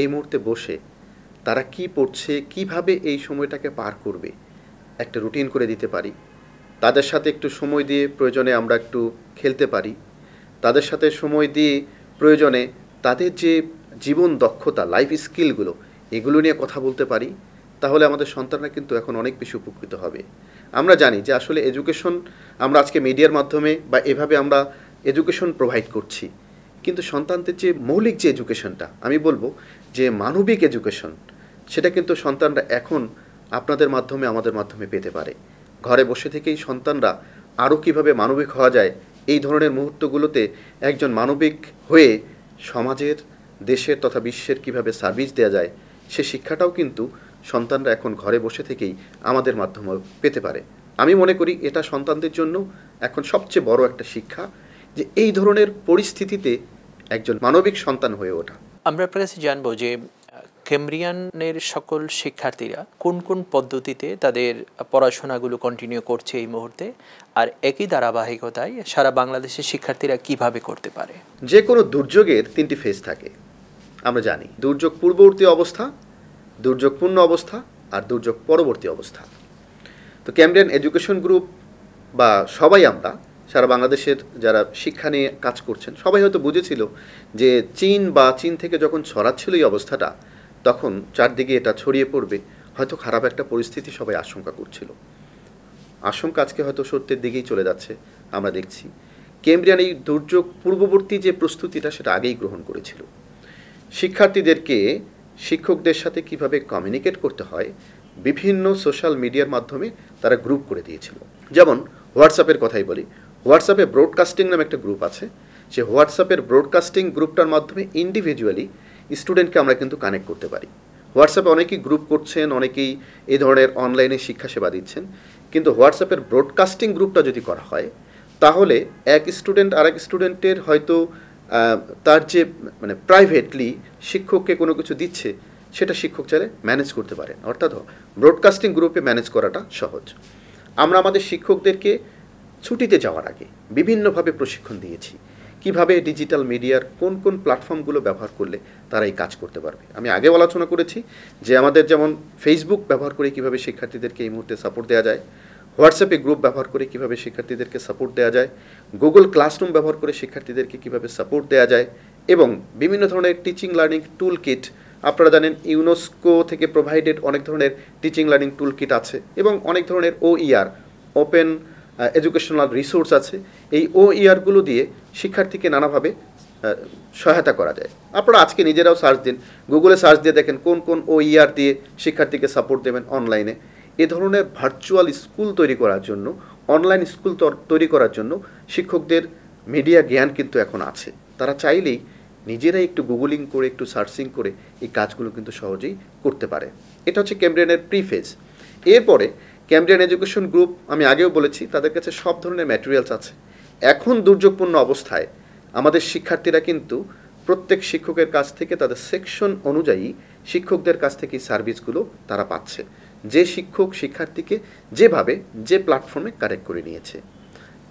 এই মুহূর্তে বসে তারা কি পড়ছে কিভাবে এই সময়টাকে পার করবে একটা রুটিন করে দিতে পারি তাদের সাথে একটু সময় দিয়ে প্রয়োজনে আমরা একটু খেলতে পারি তাদের সাথে সময় দিয়ে প্রয়োজনে তাদের যে জীবন দক্ষতা লাইফ স্কিলগুলো এগুলো নিয়ে কথা বলতে পারি তাহলে আমাদের সন্তানরা কিন্তু এখন অনেক বেশি উপকৃত হবে আমরা জানি যে আসলে এডুকেশন আমরা আজকে মিডিয়ার মাধ্যমে বা এভাবে আমরা এডুকেশন প্রোভাইড করছি কিন্তু সন্তানদের যে মৌলিক যে এডুকেশনটা আমি বলবো যে মানবিক এডুকেশন সেটা কিন্তু সন্তানরা এখন আপনাদের মাধ্যমে আমাদের মাধ্যমে পেতে পারে ঘরে বসে থেকেই সন্তানরা আরও কীভাবে মানবিক হওয়া যায় এই ধরনের মুহূর্তগুলোতে একজন মানবিক হয়ে সমাজের দেশের তথা বিশ্বের কিভাবে সার্ভিস দেওয়া যায় সে শিক্ষাটাও কিন্তু সন্তানরা এখন ঘরে বসে থেকেই আমাদের মাধ্যমে পেতে পারে আমি মনে করি এটা সন্তানদের জন্য এখন সবচেয়ে বড় একটা শিক্ষা যে এই ধরনের পরিস্থিতিতে একজন মানবিক সন্তান হয়ে ওঠা
আমরা প্রায় জানবো যে কেমব্রিয়ানের সকল শিক্ষার্থীরা কোন কোন পদ্ধতিতে তাদের পড়াশোনাগুলো কন্টিনিউ করছে এই মুহূর্তে আর একই ধারাবাহিকতায় সারা বাংলাদেশের শিক্ষার্থীরা কিভাবে করতে পারে যে
কোনো দুর্যোগের তিনটি ফেজ থাকে আমরা জানি দুর্যোগ পূর্ববর্তী অবস্থা দুর্যোগপূর্ণ অবস্থা আর দুর্যোগ পরবর্তী অবস্থা তো ক্যামরিয়ান এডুকেশন গ্রুপ বা সবাই আমরা সারা বাংলাদেশের যারা শিক্ষা নিয়ে কাজ করছেন সবাই হয়তো বুঝেছিল যে চীন বা চীন থেকে যখন ছড়াচ্ছিল এই অবস্থাটা তখন চারদিকে এটা ছড়িয়ে পড়বে হয়তো খারাপ একটা পরিস্থিতি সবাই আশঙ্কা করছিল আশঙ্কা আজকে হয়তো সত্যের দিকেই চলে যাচ্ছে আমরা দেখছি কেমব্রিয়ান এই দুর্যোগ পূর্ববর্তী যে প্রস্তুতিটা সেটা আগেই গ্রহণ করেছিল শিক্ষার্থীদেরকে শিক্ষকদের সাথে কিভাবে কমিউনিকেট করতে হয় বিভিন্ন সোশ্যাল মিডিয়ার মাধ্যমে তারা গ্রুপ করে দিয়েছিল যেমন হোয়াটসঅ্যাপের কথাই বলি হোয়াটসঅ্যাপে ব্রডকাস্টিং নামে একটা গ্রুপ আছে সে হোয়াটসঅ্যাপের ব্রডকাস্টিং গ্রুপটার মাধ্যমে ইন্ডিভিজুয়ালি স্টুডেন্টকে আমরা কিন্তু কানেক্ট করতে পারি হোয়াটসঅ্যাপে অনেকেই গ্রুপ করছেন অনেকেই এই ধরনের অনলাইনে শিক্ষা সেবা দিচ্ছেন কিন্তু হোয়াটসঅ্যাপের ব্রডকাস্টিং গ্রুপটা যদি করা হয় তাহলে এক স্টুডেন্ট আর এক স্টুডেন্টের হয়তো তার যে মানে প্রাইভেটলি শিক্ষককে কোনো কিছু দিচ্ছে সেটা শিক্ষক চাইলে ম্যানেজ করতে পারেন অর্থাৎ ব্রডকাস্টিং গ্রুপে ম্যানেজ করাটা সহজ আমরা আমাদের শিক্ষকদেরকে ছুটিতে যাওয়ার আগে বিভিন্নভাবে প্রশিক্ষণ দিয়েছি কিভাবে ডিজিটাল মিডিয়ার কোন কোন প্ল্যাটফর্মগুলো ব্যবহার করলে তারা এই কাজ করতে পারবে আমি আগেও আলোচনা করেছি যে আমাদের যেমন ফেসবুক ব্যবহার করে কিভাবে শিক্ষার্থীদেরকে এই মুহূর্তে সাপোর্ট দেওয়া যায় হোয়াটসঅ্যাপে গ্রুপ ব্যবহার করে কিভাবে শিক্ষার্থীদেরকে সাপোর্ট দেওয়া যায় গুগল ক্লাসরুম ব্যবহার করে শিক্ষার্থীদেরকে কিভাবে সাপোর্ট দেওয়া যায় এবং বিভিন্ন ধরনের টিচিং লার্নিং টুল কিট আপনারা জানেন ইউনেস্কো থেকে প্রোভাইডেড অনেক ধরনের টিচিং লার্নিং টুল কিট আছে এবং অনেক ধরনের OER open e educational resource আছে এই ও ইয়ারগুলো e দিয়ে শিক্ষার্থীকে নানাভাবে সহায়তা করা যায় আপনারা আজকে নিজেরাও সার্চ দিন গুগলে সার্চ দিয়ে দেখেন কোন কোন ও ইয়ার e দিয়ে শিক্ষার্থীকে সাপোর্ট দেবেন অনলাইনে এ ধরনের ভার্চুয়াল স্কুল তৈরি করার জন্য অনলাইন স্কুল তৈরি করার জন্য শিক্ষকদের মিডিয়া জ্ঞান কিন্তু এখন আছে তারা চাইলেই নিজেরাই একটু গুগলিং করে একটু সার্চিং করে এই কাজগুলো কিন্তু সহজেই করতে পারে এটা হচ্ছে ক্যামব্রিয়ানের প্রিফেজ এরপরে ক্যামব্রিয়ান এডুকেশন গ্রুপ আমি আগেও বলেছি তাদের কাছে সব ধরনের ম্যাটেরিয়ালস আছে এখন দুর্যোগপূর্ণ অবস্থায় আমাদের শিক্ষার্থীরা কিন্তু প্রত্যেক শিক্ষকের কাছ থেকে তাদের সেকশন অনুযায়ী শিক্ষকদের কাছ থেকে সার্ভিসগুলো তারা পাচ্ছে যে শিক্ষক শিক্ষার্থীকে যেভাবে যে প্ল্যাটফর্মে কারেক্ট করে নিয়েছে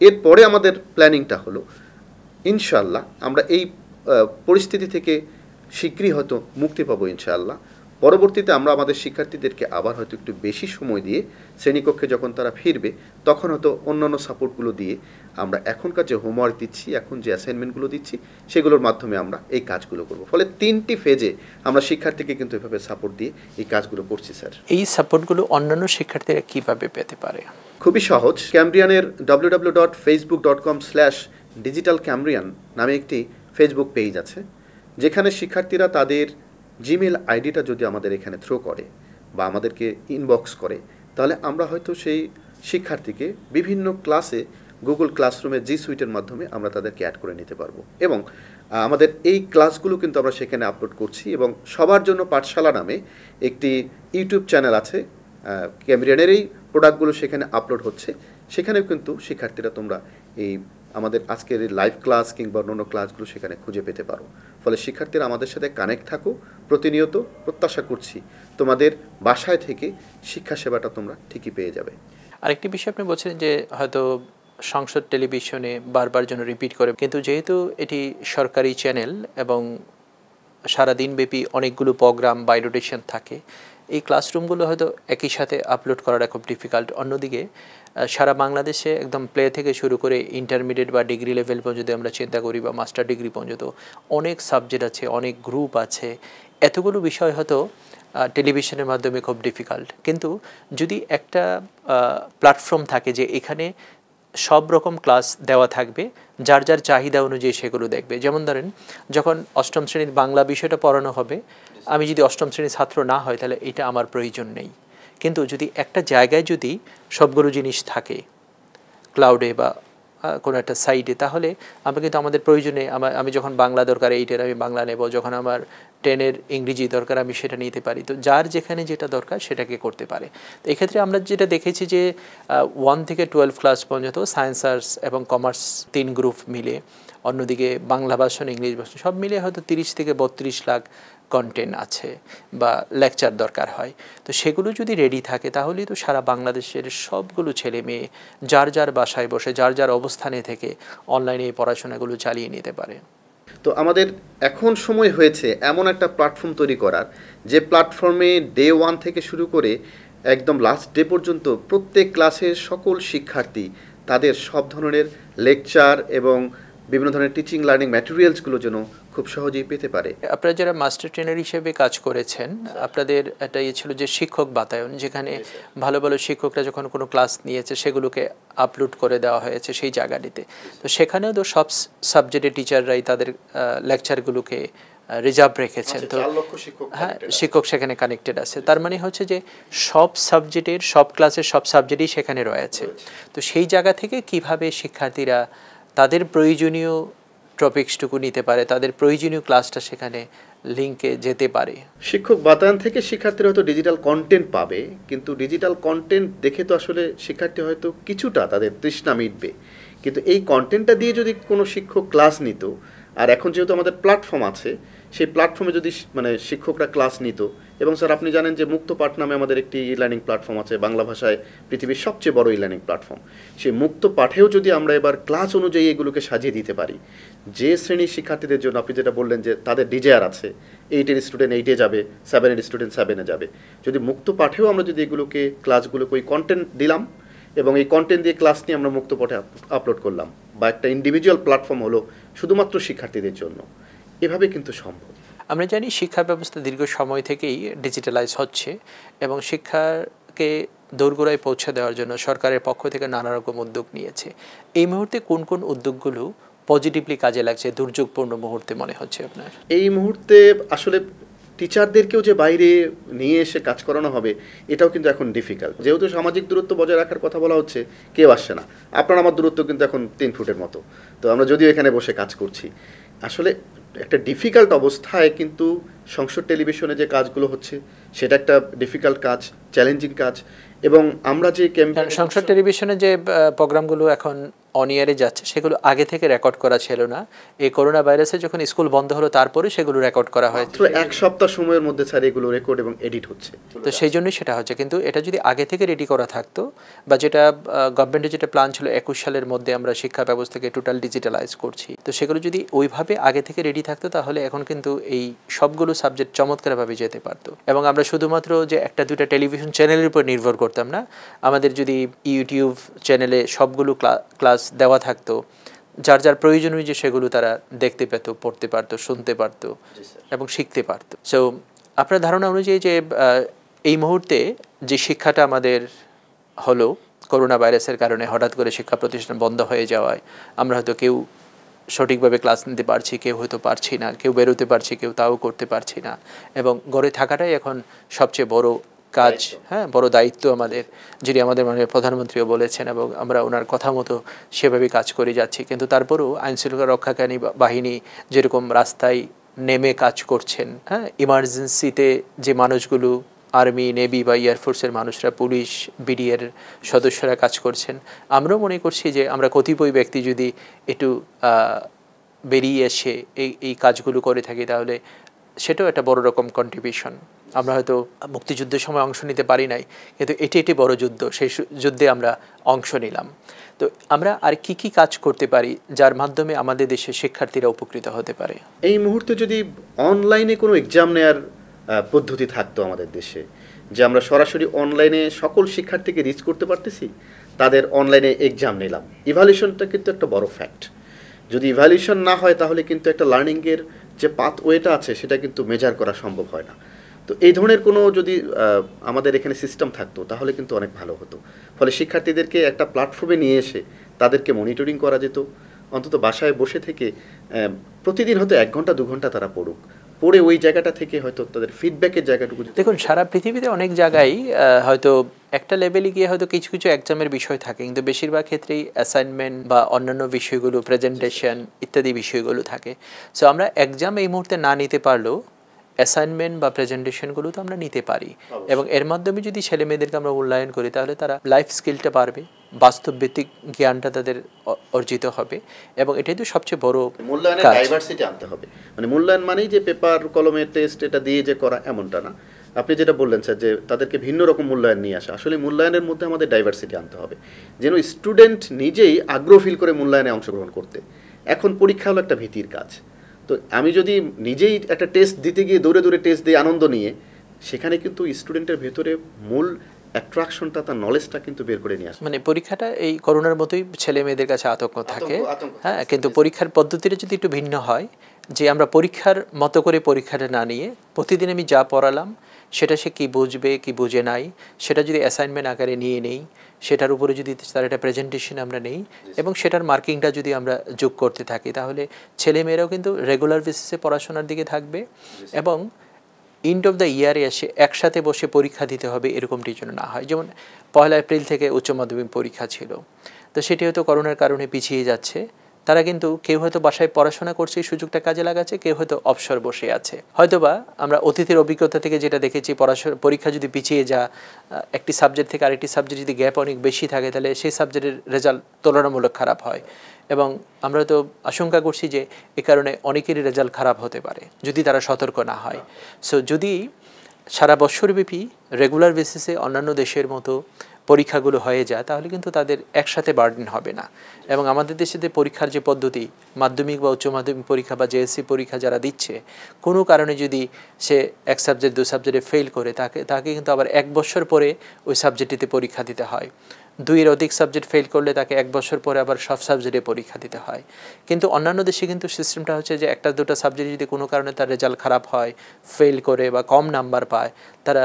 এরপরে আমাদের প্ল্যানিংটা হলো ইনশাল্লাহ আমরা এই পরিস্থিতি থেকে শীঘ্রই হয়তো মুক্তি পাবো ইনশাআল্লাহ পরবর্তীতে আমরা আমাদের শিক্ষার্থীদেরকে আবার হয়তো একটু বেশি সময় দিয়ে শ্রেণীকক্ষে যখন তারা ফিরবে তখন হয়তো অন্যান্য সাপোর্টগুলো দিয়ে আমরা এখনকার যে হোমওয়ার্ক দিচ্ছি এখন যে অ্যাসাইনমেন্টগুলো দিচ্ছি সেগুলোর মাধ্যমে আমরা এই কাজগুলো করব ফলে তিনটি ফেজে আমরা শিক্ষার্থীকে কিন্তু এভাবে সাপোর্ট দিয়ে এই কাজগুলো করছি স্যার এই সাপোর্টগুলো অন্যান্য শিক্ষার্থীরা কীভাবে পেতে পারে খুবই সহজ ক্যামব্রিয়ানের W W dot Facebook dot com slash digital Cambrian নামে একটি ফেসবুক পেজ আছে যেখানে শিক্ষার্থীরা তাদের জিমেল আইডিটা যদি আমাদের এখানে থ্রো করে বা আমাদেরকে ইনবক্স করে তাহলে আমরা হয়তো সেই শিক্ষার্থীকে বিভিন্ন ক্লাসে গুগল ক্লাসরুমে জি সুইটের মাধ্যমে আমরা তাদেরকে অ্যাড করে নিতে পারবো এবং আমাদের এই ক্লাসগুলো কিন্তু আমরা সেখানে আপলোড করছি এবং সবার জন্য পাঠশালা নামে একটি ইউটিউব চ্যানেল আছে ক্যামরিয়ানেরই প্রোডাক্টগুলো সেখানে আপলোড হচ্ছে সেখানেও কিন্তু শিক্ষার্থীরা তোমরা এই আমাদের আজকের এই লাইভ ক্লাস কিংবা অন্য ক্লাসগুলো সেখানে খুঁজে পেতে পারো ফলে শিক্ষার্থীরা আমাদের সাথে কানেক্ট থাকো প্রতিনিয়ত প্রত্যাশা করছি তোমাদের বাসায় থেকে শিক্ষা সেবাটা তোমরা ঠিকই পেয়ে যাবে
আরেকটি বিষয় আপনি বলছেন যে হয়তো সংসদ টেলিভিশনে বারবার যেন রিপিট করে কিন্তু যেহেতু এটি সরকারি চ্যানেল এবং ব্যাপী অনেকগুলো প্রোগ্রাম বাই রোটেশন থাকে এই ক্লাসরুমগুলো হয়তো একই সাথে আপলোড করাটা খুব ডিফিকাল্ট অন্যদিকে সারা বাংলাদেশে একদম প্লে থেকে শুরু করে ইন্টারমিডিয়েট বা ডিগ্রি লেভেল পর্যন্ত আমরা চিন্তা করি বা মাস্টার ডিগ্রি পর্যন্ত অনেক সাবজেক্ট আছে অনেক গ্রুপ আছে এতগুলো বিষয় হয়তো টেলিভিশনের মাধ্যমে খুব ডিফিকাল্ট কিন্তু যদি একটা প্ল্যাটফর্ম থাকে যে এখানে সব রকম ক্লাস দেওয়া থাকবে যার যার চাহিদা অনুযায়ী সেগুলো দেখবে যেমন ধরেন যখন অষ্টম শ্রেণীর বাংলা বিষয়টা পড়ানো হবে আমি যদি অষ্টম শ্রেণীর ছাত্র না হয় তাহলে এটা আমার প্রয়োজন নেই কিন্তু যদি একটা জায়গায় যদি সবগুলো জিনিস থাকে ক্লাউডে বা কোনো একটা সাইডে তাহলে আমরা কিন্তু আমাদের প্রয়োজনে আমার আমি যখন বাংলা দরকার এইটের আমি বাংলা নেব যখন আমার টেনের ইংরেজি দরকার আমি সেটা নিতে পারি তো যার যেখানে যেটা দরকার সেটাকে করতে পারে তো এক্ষেত্রে আমরা যেটা দেখেছি যে ওয়ান থেকে টুয়েলভ ক্লাস পর্যন্ত সায়েন্স আর্টস এবং কমার্স তিন গ্রুপ মিলে অন্যদিকে বাংলা ভাষণ ইংলিশ ভাষণ সব মিলে হয়তো তিরিশ থেকে বত্রিশ লাখ কন্টেন্ট আছে বা লেকচার দরকার হয় তো সেগুলো যদি রেডি থাকে তাহলেই তো সারা বাংলাদেশের সবগুলো ছেলে মেয়ে যার যার
বাসায় বসে যার যার অবস্থানে থেকে অনলাইনে এই পড়াশোনাগুলো চালিয়ে নিতে পারে তো আমাদের এখন সময় হয়েছে এমন একটা প্ল্যাটফর্ম তৈরি করার যে প্ল্যাটফর্মে ডে ওয়ান থেকে শুরু করে একদম লাস্ট ডে পর্যন্ত প্রত্যেক ক্লাসের সকল শিক্ষার্থী তাদের সব ধরনের লেকচার এবং বিভিন্ন ধরনের টিচিং লার্নিং ম্যাটেরিয়ালসগুলো যেন খুব সহজেই পেতে পারে
আপনারা যারা মাস্টার ট্রেনার হিসেবে কাজ করেছেন আপনাদের একটা ইয়ে ছিল যে শিক্ষক বাতায়ন যেখানে ভালো ভালো শিক্ষকরা যখন কোনো ক্লাস নিয়েছে সেগুলোকে আপলোড করে দেওয়া হয়েছে সেই জায়গাটিতে তো সেখানেও তো সব সাবজেক্টের টিচাররাই তাদের লেকচারগুলোকে রিজার্ভ রেখেছেন আচ্ছা, তো হ্যাঁ শিক্ষক সেখানে কানেক্টেড আছে তার মানে হচ্ছে যে সব সাবজেক্টের সব ক্লাসের সব সাবজেক্টই সেখানে রয়েছে তো সেই জায়গা থেকে কিভাবে শিক্ষার্থীরা তাদের প্রয়োজনীয় টপিক্সটুকু নিতে পারে তাদের
প্রয়োজনীয় ক্লাসটা সেখানে লিঙ্কে যেতে পারে শিক্ষক বাতায়ন থেকে শিক্ষার্থীরা হয়তো ডিজিটাল কন্টেন্ট পাবে কিন্তু ডিজিটাল কন্টেন্ট দেখে তো আসলে শিক্ষার্থী হয়তো কিছুটা তাদের তৃষ্ণা মিটবে কিন্তু এই কন্টেন্টটা দিয়ে যদি কোনো শিক্ষক ক্লাস নিত আর এখন যেহেতু আমাদের প্ল্যাটফর্ম আছে সেই প্ল্যাটফর্মে যদি মানে শিক্ষকরা ক্লাস নিত এবং স্যার আপনি জানেন যে মুক্ত পাঠ নামে আমাদের একটি ই লার্নিং প্ল্যাটফর্ম আছে বাংলা ভাষায় পৃথিবীর সবচেয়ে বড় ই লার্নিং প্ল্যাটফর্ম সেই মুক্ত পাঠেও যদি আমরা এবার ক্লাস অনুযায়ী এগুলোকে সাজিয়ে দিতে পারি যে শ্রেণীর শিক্ষার্থীদের জন্য আপনি যেটা বললেন যে তাদের ডিজায়ার আছে এইটের স্টুডেন্ট এইটে যাবে সেভেনের স্টুডেন্ট সেভেনে যাবে যদি মুক্ত পাঠেও আমরা যদি এগুলোকে ক্লাসগুলোকে ওই কন্টেন্ট দিলাম এবং এই কন্টেন্ট দিয়ে ক্লাস নিয়ে আমরা মুক্ত পাঠে আপলোড করলাম বা একটা ইন্ডিভিজুয়াল প্ল্যাটফর্ম হলো শুধুমাত্র শিক্ষার্থীদের জন্য এভাবে কিন্তু সম্ভব
আমরা জানি শিক্ষা ব্যবস্থা দীর্ঘ সময় থেকেই ডিজিটালাইজ হচ্ছে এবং শিক্ষাকে দোরগোড়ায় পৌঁছে দেওয়ার জন্য সরকারের পক্ষ থেকে নানা রকম উদ্যোগ নিয়েছে এই মুহূর্তে কোন কোন উদ্যোগগুলো পজিটিভলি কাজে লাগছে দুর্যোগপূর্ণ মুহূর্তে মনে
হচ্ছে আপনার এই মুহূর্তে আসলে টিচারদেরকেও যে বাইরে নিয়ে এসে কাজ করানো হবে এটাও কিন্তু এখন ডিফিকাল্ট যেহেতু সামাজিক দূরত্ব বজায় রাখার কথা বলা হচ্ছে কেউ আসছে না আপনার আমার দূরত্ব কিন্তু এখন তিন ফুটের মতো তো আমরা যদিও এখানে বসে কাজ করছি আসলে একটা ডিফিকাল্ট অবস্থায় কিন্তু সংসদ টেলিভিশনে যে কাজগুলো হচ্ছে সেটা একটা ডিফিকাল্ট কাজ চ্যালেঞ্জিং কাজ এবং আমরা যে সংসদ টেলিভিশনে যে প্রোগ্রামগুলো এখন
অনিয়ারে যাচ্ছে সেগুলো আগে থেকে রেকর্ড করা ছিল না এই করোনা ভাইরাসে যখন স্কুল বন্ধ হলো তারপরে সেগুলো রেকর্ড করা হয় এক
সপ্তাহ সময়ের মধ্যে স্যার এগুলো রেকর্ড এবং এডিট হচ্ছে তো
সেই জন্যই সেটা হচ্ছে কিন্তু এটা যদি আগে থেকে রেডি করা থাকতো বা যেটা গভর্নমেন্টের যেটা প্ল্যান ছিল একুশ সালের মধ্যে আমরা শিক্ষা ব্যবস্থাকে টোটাল ডিজিটালাইজ করছি তো সেগুলো যদি ওইভাবে আগে থেকে রেডি থাকতো তাহলে এখন কিন্তু এই সবগুলো সাবজেক্ট চমৎকারভাবে যেতে পারতো এবং আমরা শুধুমাত্র যে একটা দুটা টেলিভিশন চ্যানেলের উপর নির্ভর করতাম না আমাদের যদি ইউটিউব চ্যানেলে সবগুলো ক্লাস ক্লাস দেওয়া থাকতো যার যার প্রয়োজন যে সেগুলো তারা দেখতে পেত পড়তে পারতো শুনতে পারত এবং শিখতে পারত সো আপনার ধারণা অনুযায়ী যে এই মুহূর্তে যে শিক্ষাটা আমাদের হলো করোনা ভাইরাসের কারণে হঠাৎ করে শিক্ষা প্রতিষ্ঠান বন্ধ হয়ে যাওয়ায় আমরা হয়তো কেউ সঠিকভাবে ক্লাস নিতে পারছি কেউ হয়তো পারছি না কেউ বেরোতে পারছি কেউ তাও করতে পারছি না এবং গড়ে থাকাটাই এখন সবচেয়ে বড় কাজ হ্যাঁ বড় দায়িত্ব আমাদের যিনি আমাদের মাননীয় প্রধানমন্ত্রীও বলেছেন এবং আমরা ওনার কথা মতো সেভাবে কাজ করে যাচ্ছি কিন্তু তারপরেও আইনশৃঙ্খলা রক্ষাকারী বাহিনী যেরকম রাস্তায় নেমে কাজ করছেন হ্যাঁ ইমার্জেন্সিতে যে মানুষগুলো আর্মি নেভি বা এয়ারফোর্সের মানুষরা পুলিশ বিডিএর সদস্যরা কাজ করছেন আমরাও মনে করছি যে আমরা কতিপয় ব্যক্তি যদি একটু বেরিয়ে এসে এই এই কাজগুলো করে থাকি তাহলে সেটাও একটা বড় রকম কন্ট্রিবিউশন আমরা হয়তো মুক্তিযুদ্ধের সময় অংশ নিতে পারি নাই কিন্তু এটি একটি বড় যুদ্ধ সেই যুদ্ধে আমরা অংশ নিলাম তো আমরা আর কি কি কাজ করতে পারি যার মাধ্যমে আমাদের দেশের শিক্ষার্থীরা উপকৃত হতে পারে এই
মুহূর্তে যদি অনলাইনে কোনো এক্সাম নেয়ার পদ্ধতি থাকতো আমাদের দেশে যে আমরা সরাসরি অনলাইনে সকল শিক্ষার্থীকে রিচ করতে পারতেছি তাদের অনলাইনে এক্সাম নিলাম ইভ্যালুয়েশনটা কিন্তু একটা বড় ফ্যাক্ট যদি ইভ্যালুয়েশন না হয় তাহলে কিন্তু একটা লার্নিংয়ের যে পাথওয়েটা আছে সেটা কিন্তু মেজার করা সম্ভব হয় না তো এই ধরনের কোনো যদি আমাদের এখানে সিস্টেম থাকতো তাহলে কিন্তু অনেক ভালো হতো ফলে শিক্ষার্থীদেরকে একটা প্ল্যাটফর্মে নিয়ে এসে তাদেরকে মনিটরিং করা যেত অন্তত বাসায় বসে থেকে প্রতিদিন হয়তো এক ঘন্টা দু ঘন্টা তারা পড়ুক পড়ে ওই জায়গাটা থেকে হয়তো তাদের ফিডব্যাকের জায়গাটুকু দেখুন সারা পৃথিবীতে অনেক জায়গায়
হয়তো একটা লেভেলে গিয়ে হয়তো কিছু কিছু এক্সামের বিষয় থাকে কিন্তু বেশিরভাগ ক্ষেত্রেই অ্যাসাইনমেন্ট বা অন্যান্য বিষয়গুলো প্রেজেন্টেশন ইত্যাদি বিষয়গুলো থাকে সো আমরা এক্সাম এই মুহূর্তে না নিতে পারলেও অ্যাসাইনমেন্ট বা প্রেজেন্টেশনগুলো তো আমরা নিতে পারি এবং এর মাধ্যমে যদি ছেলে মেয়েদেরকে আমরা মূল্যায়ন করি তাহলে তারা লাইফ স্কিলটা পারবে বাস্তবভিত্তিক জ্ঞানটা
তাদের অর্জিত হবে এবং এটাই তো সবচেয়ে বড় মূল্যায়নের ডাইভার্সিটি আনতে হবে মানে মূল্যায়ন মানেই যে পেপার কলমের টেস্ট এটা দিয়ে যে করা এমনটা না আপনি যেটা বললেন স্যার যে তাদেরকে ভিন্ন রকম মূল্যায়ন নিয়ে আসা আসলে মূল্যায়নের মধ্যে আমাদের ডাইভার্সিটি আনতে হবে যেন স্টুডেন্ট নিজেই আগ্রহ ফিল করে মূল্যায়নে অংশগ্রহণ করতে এখন পরীক্ষা হলো একটা ভীতির কাজ তো আমি যদি নিজেই একটা টেস্ট দিতে গিয়ে দৌড়ে দৌড়ে টেস্ট দিয়ে আনন্দ নিয়ে সেখানে কিন্তু স্টুডেন্টের ভেতরে মূল অ্যাট্রাকশনটা তার নলেজটা কিন্তু বের করে নিয়ে আসে
মানে পরীক্ষাটা এই করোনার মতোই ছেলে মেয়েদের কাছে আতঙ্ক থাকে হ্যাঁ কিন্তু পরীক্ষার পদ্ধতিটা যদি একটু ভিন্ন হয় যে আমরা পরীক্ষার মতো করে পরীক্ষাটা না নিয়ে প্রতিদিন আমি যা পড়ালাম সেটা সে কি বুঝবে কি বুঝে নাই সেটা যদি অ্যাসাইনমেন্ট আকারে নিয়ে নেই সেটার উপরে যদি তার একটা প্রেজেন্টেশন আমরা নেই এবং সেটার মার্কিংটা যদি আমরা যোগ করতে থাকি তাহলে ছেলেমেয়েরাও কিন্তু রেগুলার বেসিসে পড়াশোনার দিকে থাকবে এবং এন্ড অফ দ্য ইয়ারে এসে একসাথে বসে পরীক্ষা দিতে হবে এরকমটি যেন না হয় যেমন পয়লা এপ্রিল থেকে উচ্চ মাধ্যমিক পরীক্ষা ছিল তো সেটি হয়তো করোনার কারণে পিছিয়ে যাচ্ছে তারা কিন্তু কেউ হয়তো বাসায় পড়াশোনা করছে এই সুযোগটা কাজে লাগাচ্ছে কেউ হয়তো অবসর বসে আছে হয়তোবা আমরা অতীতের অভিজ্ঞতা থেকে যেটা দেখেছি পড়াশোনা পরীক্ষা যদি পিছিয়ে যা একটি সাবজেক্ট থেকে আরেকটি সাবজেক্ট যদি গ্যাপ অনেক বেশি থাকে তাহলে সেই সাবজেক্টের রেজাল্ট তুলনামূলক খারাপ হয় এবং আমরা তো আশঙ্কা করছি যে এ কারণে অনেকেরই রেজাল্ট খারাপ হতে পারে যদি তারা সতর্ক না হয় সো যদি সারা বছরব্যাপী রেগুলার বেসিসে অন্যান্য দেশের মতো পরীক্ষাগুলো হয়ে যায় তাহলে কিন্তু তাদের একসাথে বার্ডেন হবে না এবং আমাদের দেশে যে পরীক্ষার যে পদ্ধতি মাধ্যমিক বা উচ্চ মাধ্যমিক পরীক্ষা বা জেএসসি পরীক্ষা যারা দিচ্ছে কোনো কারণে যদি সে এক সাবজেক্ট দু সাবজেক্টে ফেল করে তাকে তাকে কিন্তু আবার এক বছর পরে ওই সাবজেক্টটিতে পরীক্ষা দিতে হয় দুইয়ের অধিক সাবজেক্ট ফেল করলে তাকে এক বছর পরে আবার সব সাবজেক্টে পরীক্ষা দিতে হয় কিন্তু অন্যান্য দেশে কিন্তু সিস্টেমটা হচ্ছে যে একটা দুটো সাবজেক্টে যদি কোনো কারণে তার রেজাল্ট খারাপ হয় ফেল করে বা কম নাম্বার পায় তারা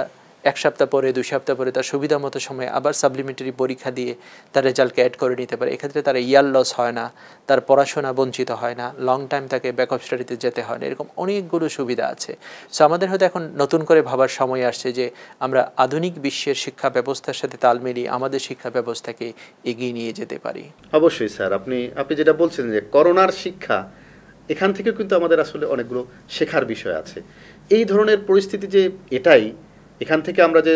এক সপ্তাহ পরে দুই সপ্তাহ পরে তার সুবিধা মতো সময়ে আবার সাপ্লিমেন্টারি পরীক্ষা দিয়ে তার রেজাল্টকে অ্যাড করে নিতে পারে এক্ষেত্রে তার ইয়ার লস হয় না তার পড়াশোনা বঞ্চিত হয় না লং টাইম তাকে ব্যাকআপ স্টাডিতে যেতে হয় না এরকম অনেকগুলো সুবিধা আছে সো আমাদের হয়তো এখন নতুন করে ভাবার সময় আসছে যে আমরা
আধুনিক বিশ্বের শিক্ষা ব্যবস্থার সাথে তাল মিলিয়ে আমাদের শিক্ষা ব্যবস্থাকে এগিয়ে নিয়ে যেতে পারি অবশ্যই স্যার আপনি আপনি যেটা বলছেন যে করোনার শিক্ষা এখান থেকে কিন্তু আমাদের আসলে অনেকগুলো শেখার বিষয় আছে এই ধরনের পরিস্থিতি যে এটাই এখান থেকে আমরা যে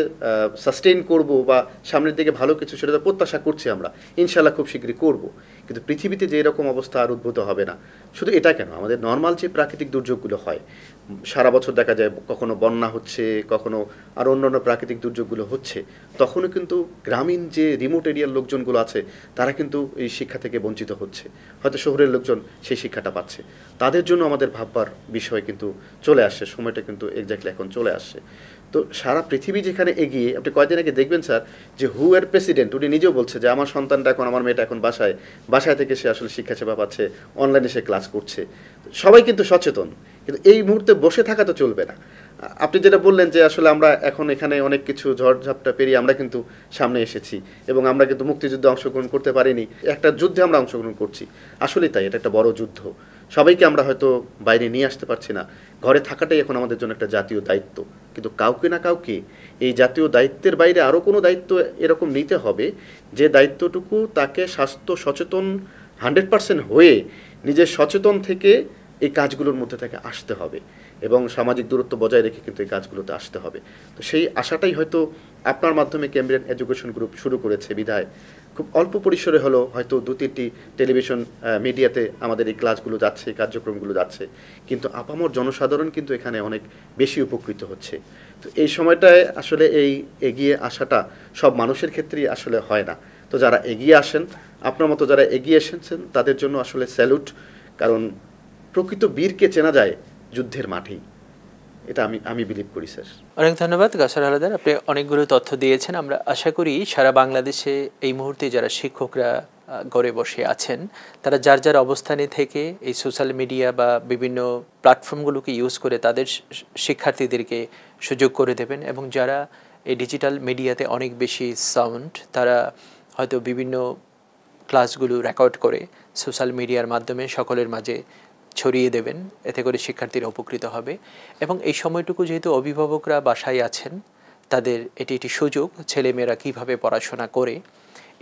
সাস্টেন করব বা সামনের দিকে ভালো কিছু সেটা প্রত্যাশা করছি আমরা ইনশাল্লাহ খুব শীঘ্রই করব কিন্তু পৃথিবীতে যে এরকম অবস্থা আর উদ্ভূত হবে না শুধু এটা কেন আমাদের নর্মাল যে প্রাকৃতিক দুর্যোগগুলো হয় সারা বছর দেখা যায় কখনো বন্যা হচ্ছে কখনো আর অন্যান্য প্রাকৃতিক দুর্যোগগুলো হচ্ছে তখনও কিন্তু গ্রামীণ যে রিমোট এরিয়ার লোকজনগুলো আছে তারা কিন্তু এই শিক্ষা থেকে বঞ্চিত হচ্ছে হয়তো শহরের লোকজন সেই শিক্ষাটা পাচ্ছে তাদের জন্য আমাদের ভাববার বিষয় কিন্তু চলে আসছে সময়টা কিন্তু এক্স্যাক্টলি এখন চলে আসছে তো সারা পৃথিবী যেখানে এগিয়ে আপনি কয়েকদিন আগে দেখবেন স্যার যে হু এর প্রেসিডেন্ট উনি নিজেও বলছে যে আমার সন্তানটা এখন আমার মেয়েটা এখন বাসায় বাসায় থেকে সে আসলে শিক্ষা সেবা পাচ্ছে অনলাইনে সে ক্লাস করছে সবাই কিন্তু সচেতন কিন্তু এই মুহূর্তে বসে থাকা তো চলবে না আপনি যেটা বললেন যে আসলে আমরা এখন এখানে অনেক কিছু ঝড়ঝাপটা পেরিয়ে আমরা কিন্তু সামনে এসেছি এবং আমরা কিন্তু মুক্তিযুদ্ধে অংশগ্রহণ করতে পারিনি একটা যুদ্ধে আমরা অংশগ্রহণ করছি আসলেই তাই এটা একটা বড় যুদ্ধ সবাইকে আমরা হয়তো বাইরে নিয়ে আসতে পারছি না ঘরে থাকাটাই এখন আমাদের জন্য একটা জাতীয় দায়িত্ব কিন্তু কাউকে না কাউকে এই জাতীয় দায়িত্বের বাইরে আরও কোনো দায়িত্ব এরকম নিতে হবে যে দায়িত্বটুকু তাকে স্বাস্থ্য সচেতন হান্ড্রেড পার্সেন্ট হয়ে নিজের সচেতন থেকে এই কাজগুলোর মধ্যে থেকে আসতে হবে এবং সামাজিক দূরত্ব বজায় রেখে কিন্তু এই কাজগুলোতে আসতে হবে তো সেই আশাটাই হয়তো আপনার মাধ্যমে ক্যাম্বিয়ান এডুকেশন গ্রুপ শুরু করেছে বিধায় খুব অল্প পরিসরে হলো হয়তো দু তিনটি টেলিভিশন মিডিয়াতে আমাদের এই ক্লাসগুলো যাচ্ছে কার্যক্রমগুলো যাচ্ছে কিন্তু আপামর জনসাধারণ কিন্তু এখানে অনেক বেশি উপকৃত হচ্ছে তো এই সময়টায় আসলে এই এগিয়ে আসাটা সব মানুষের ক্ষেত্রেই আসলে হয় না তো যারা এগিয়ে আসেন আপনার মতো যারা এগিয়ে এসেছেন তাদের জন্য আসলে স্যালুট কারণ প্রকৃত বীরকে চেনা যায় যুদ্ধের মাঠেই এটা আমি আমি বিলিভ করি স্যার
অনেক ধন্যবাদ গাছার হালাদার আপনি অনেকগুলো তথ্য দিয়েছেন আমরা আশা করি সারা বাংলাদেশে এই মুহূর্তে যারা শিক্ষকরা গড়ে বসে আছেন তারা যার যার অবস্থানে থেকে এই সোশ্যাল মিডিয়া বা বিভিন্ন প্ল্যাটফর্মগুলোকে ইউজ করে তাদের শিক্ষার্থীদেরকে সুযোগ করে দেবেন এবং যারা এই ডিজিটাল মিডিয়াতে অনেক বেশি সাউন্ড তারা হয়তো বিভিন্ন ক্লাসগুলো রেকর্ড করে সোশ্যাল মিডিয়ার মাধ্যমে সকলের মাঝে ছড়িয়ে দেবেন এতে করে শিক্ষার্থীরা উপকৃত হবে এবং এই সময়টুকু যেহেতু অভিভাবকরা বাসায় আছেন তাদের এটি একটি সুযোগ ছেলেমেয়েরা কিভাবে পড়াশোনা করে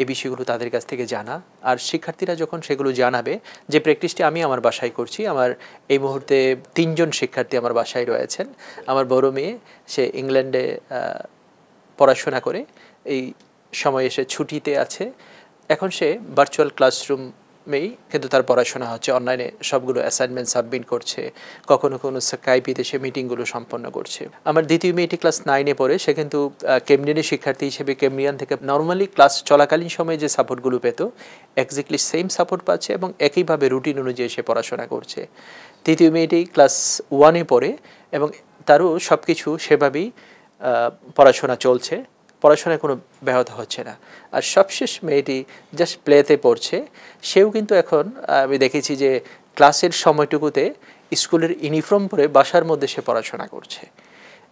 এ বিষয়গুলো তাদের কাছ থেকে জানা আর শিক্ষার্থীরা যখন সেগুলো জানাবে যে প্র্যাকটিসটি আমি আমার বাসায় করছি আমার এই মুহূর্তে তিনজন শিক্ষার্থী আমার বাসায় রয়েছেন আমার বড় মেয়ে সে ইংল্যান্ডে পড়াশোনা করে এই সময়ে সে ছুটিতে আছে এখন সে ভার্চুয়াল ক্লাসরুম মেয়েই কিন্তু তার পড়াশোনা হচ্ছে অনলাইনে সবগুলো অ্যাসাইনমেন্ট সাবমিট করছে কখনো কোনো স্কাইপিতে সে মিটিংগুলো সম্পন্ন করছে আমার দ্বিতীয় মেয়েটি ক্লাস নাইনে পড়ে সে কিন্তু কেমডিনের শিক্ষার্থী হিসেবে কেমডিয়ান থেকে নর্মালি ক্লাস চলাকালীন সময়ে যে সাপোর্টগুলো পেত এক্স্যাক্টলি সেম সাপোর্ট পাচ্ছে এবং একইভাবে রুটিন অনুযায়ী সে পড়াশোনা করছে তৃতীয় মেয়েটি ক্লাস ওয়ানে পড়ে এবং তারও সব কিছু সেভাবেই পড়াশোনা চলছে পড়াশোনায় কোনো ব্যাহত হচ্ছে না আর সবশেষ মেয়েটি জাস্ট প্লেতে পড়ছে সেও কিন্তু এখন আমি দেখেছি যে ক্লাসের সময়টুকুতে স্কুলের ইউনিফর্ম পরে বাসার মধ্যে সে পড়াশোনা করছে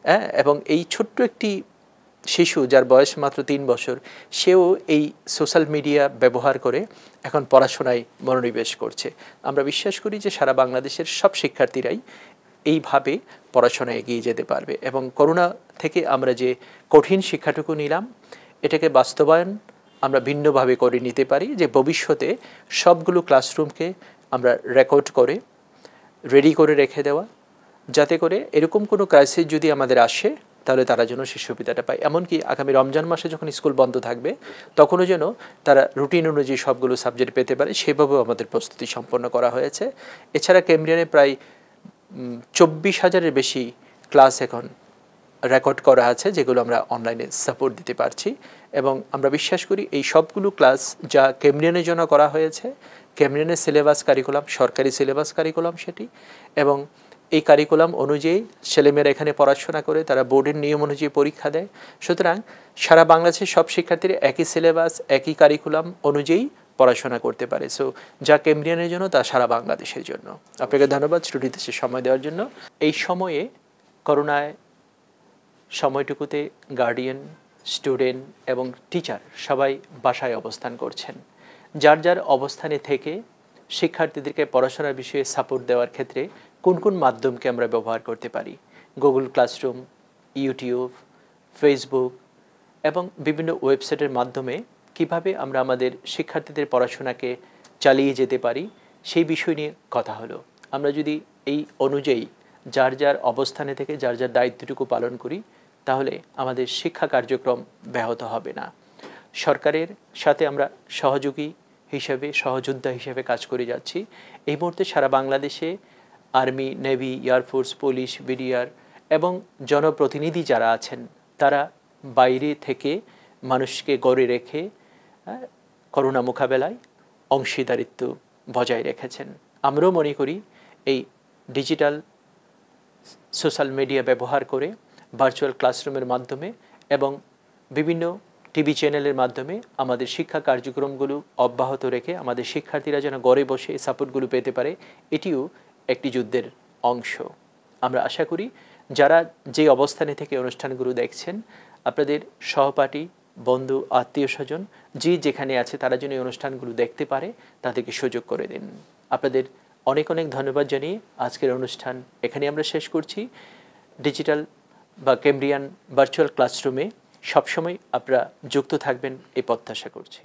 হ্যাঁ এবং এই ছোট্ট একটি শিশু যার বয়স মাত্র তিন বছর সেও এই সোশ্যাল মিডিয়া ব্যবহার করে এখন পড়াশোনায় মনোনিবেশ করছে আমরা বিশ্বাস করি যে সারা বাংলাদেশের সব শিক্ষার্থীরাই এইভাবে পড়াশোনা এগিয়ে যেতে পারবে এবং করোনা থেকে আমরা যে কঠিন শিক্ষাটুকু নিলাম এটাকে বাস্তবায়ন আমরা ভিন্নভাবে করে নিতে পারি যে ভবিষ্যতে সবগুলো ক্লাসরুমকে আমরা রেকর্ড করে রেডি করে রেখে দেওয়া যাতে করে এরকম কোনো ক্রাইসিস যদি আমাদের আসে তাহলে তারা যেন সে সুবিধাটা পায় এমনকি আগামী রমজান মাসে যখন স্কুল বন্ধ থাকবে তখনও যেন তারা রুটিন অনুযায়ী সবগুলো সাবজেক্ট পেতে পারে সেভাবেও আমাদের প্রস্তুতি সম্পন্ন করা হয়েছে এছাড়া কেমব্রিয়ানে প্রায় চব্বিশ হাজারের বেশি ক্লাস এখন রেকর্ড করা আছে যেগুলো আমরা অনলাইনে সাপোর্ট দিতে পারছি এবং আমরা বিশ্বাস করি এই সবগুলো ক্লাস যা ক্যামরিয়ানের জন্য করা হয়েছে ক্যামরিয়ানের সিলেবাস কারিকুলাম সরকারি সিলেবাস কারিকুলাম সেটি এবং এই কারিকুলাম অনুযায়ী ছেলেমেয়েরা এখানে পড়াশোনা করে তারা বোর্ডের নিয়ম অনুযায়ী পরীক্ষা দেয় সুতরাং সারা বাংলাদেশের সব শিক্ষার্থীরা একই সিলেবাস একই কারিকুলাম অনুযায়ী পড়াশোনা করতে পারে সো যা কেমব্রিয়ানের জন্য তা সারা বাংলাদেশের জন্য আপনাকে ধন্যবাদ ছুটি সে সময় দেওয়ার জন্য এই সময়ে করোনায় সময়টুকুতে গার্ডিয়ান স্টুডেন্ট এবং টিচার সবাই বাসায় অবস্থান করছেন যার যার অবস্থানে থেকে শিক্ষার্থীদেরকে পড়াশোনার বিষয়ে সাপোর্ট দেওয়ার ক্ষেত্রে কোন কোন মাধ্যমকে আমরা ব্যবহার করতে পারি গুগল ক্লাসরুম ইউটিউব ফেসবুক এবং বিভিন্ন ওয়েবসাইটের মাধ্যমে কিভাবে আমরা আমাদের শিক্ষার্থীদের পড়াশোনাকে চালিয়ে যেতে পারি সেই বিষয় নিয়ে কথা হলো আমরা যদি এই অনুযায়ী যার যার অবস্থানে থেকে যার যার দায়িত্বটুকু পালন করি তাহলে আমাদের শিক্ষা কার্যক্রম ব্যাহত হবে না সরকারের সাথে আমরা সহযোগী হিসেবে সহযোদ্ধা হিসেবে কাজ করে যাচ্ছি এই মুহূর্তে সারা বাংলাদেশে army navy air force police BDR এবং জনপ্রতিনিধি যারা আছেন তারা বাইরে থেকে মানুষকে গড়ে রেখে হ্যাঁ, করোনা মোকাবেলায় অংশীদারিত্ব বজায় রেখেছেন আমরাও মনে করি এই ডিজিটাল সোশ্যাল মিডিয়া ব্যবহার করে ভার্চুয়াল ক্লাসরুমের মাধ্যমে এবং বিভিন্ন টিভি চ্যানেলের মাধ্যমে আমাদের শিক্ষা কার্যক্রমগুলো অব্যাহত রেখে আমাদের শিক্ষার্থীরা যেন ঘরে বসে এই সাপোর্টগুলো পেতে পারে এটিও একটি যুদ্ধের অংশ আমরা আশা করি যারা যে অবস্থানে থেকে অনুষ্ঠানগুলো দেখছেন আপনাদের সহপাঠী বন্ধু আত্মীয় স্বজন যে যেখানে আছে তারা যেন এই অনুষ্ঠানগুলো দেখতে পারে তাদেরকে সুযোগ করে দিন আপনাদের অনেক অনেক ধন্যবাদ জানিয়ে আজকের অনুষ্ঠান এখানে আমরা শেষ করছি ডিজিটাল বা কেমব্রিয়ান ভার্চুয়াল ক্লাসরুমে সবসময় আপনারা যুক্ত থাকবেন এই প্রত্যাশা করছি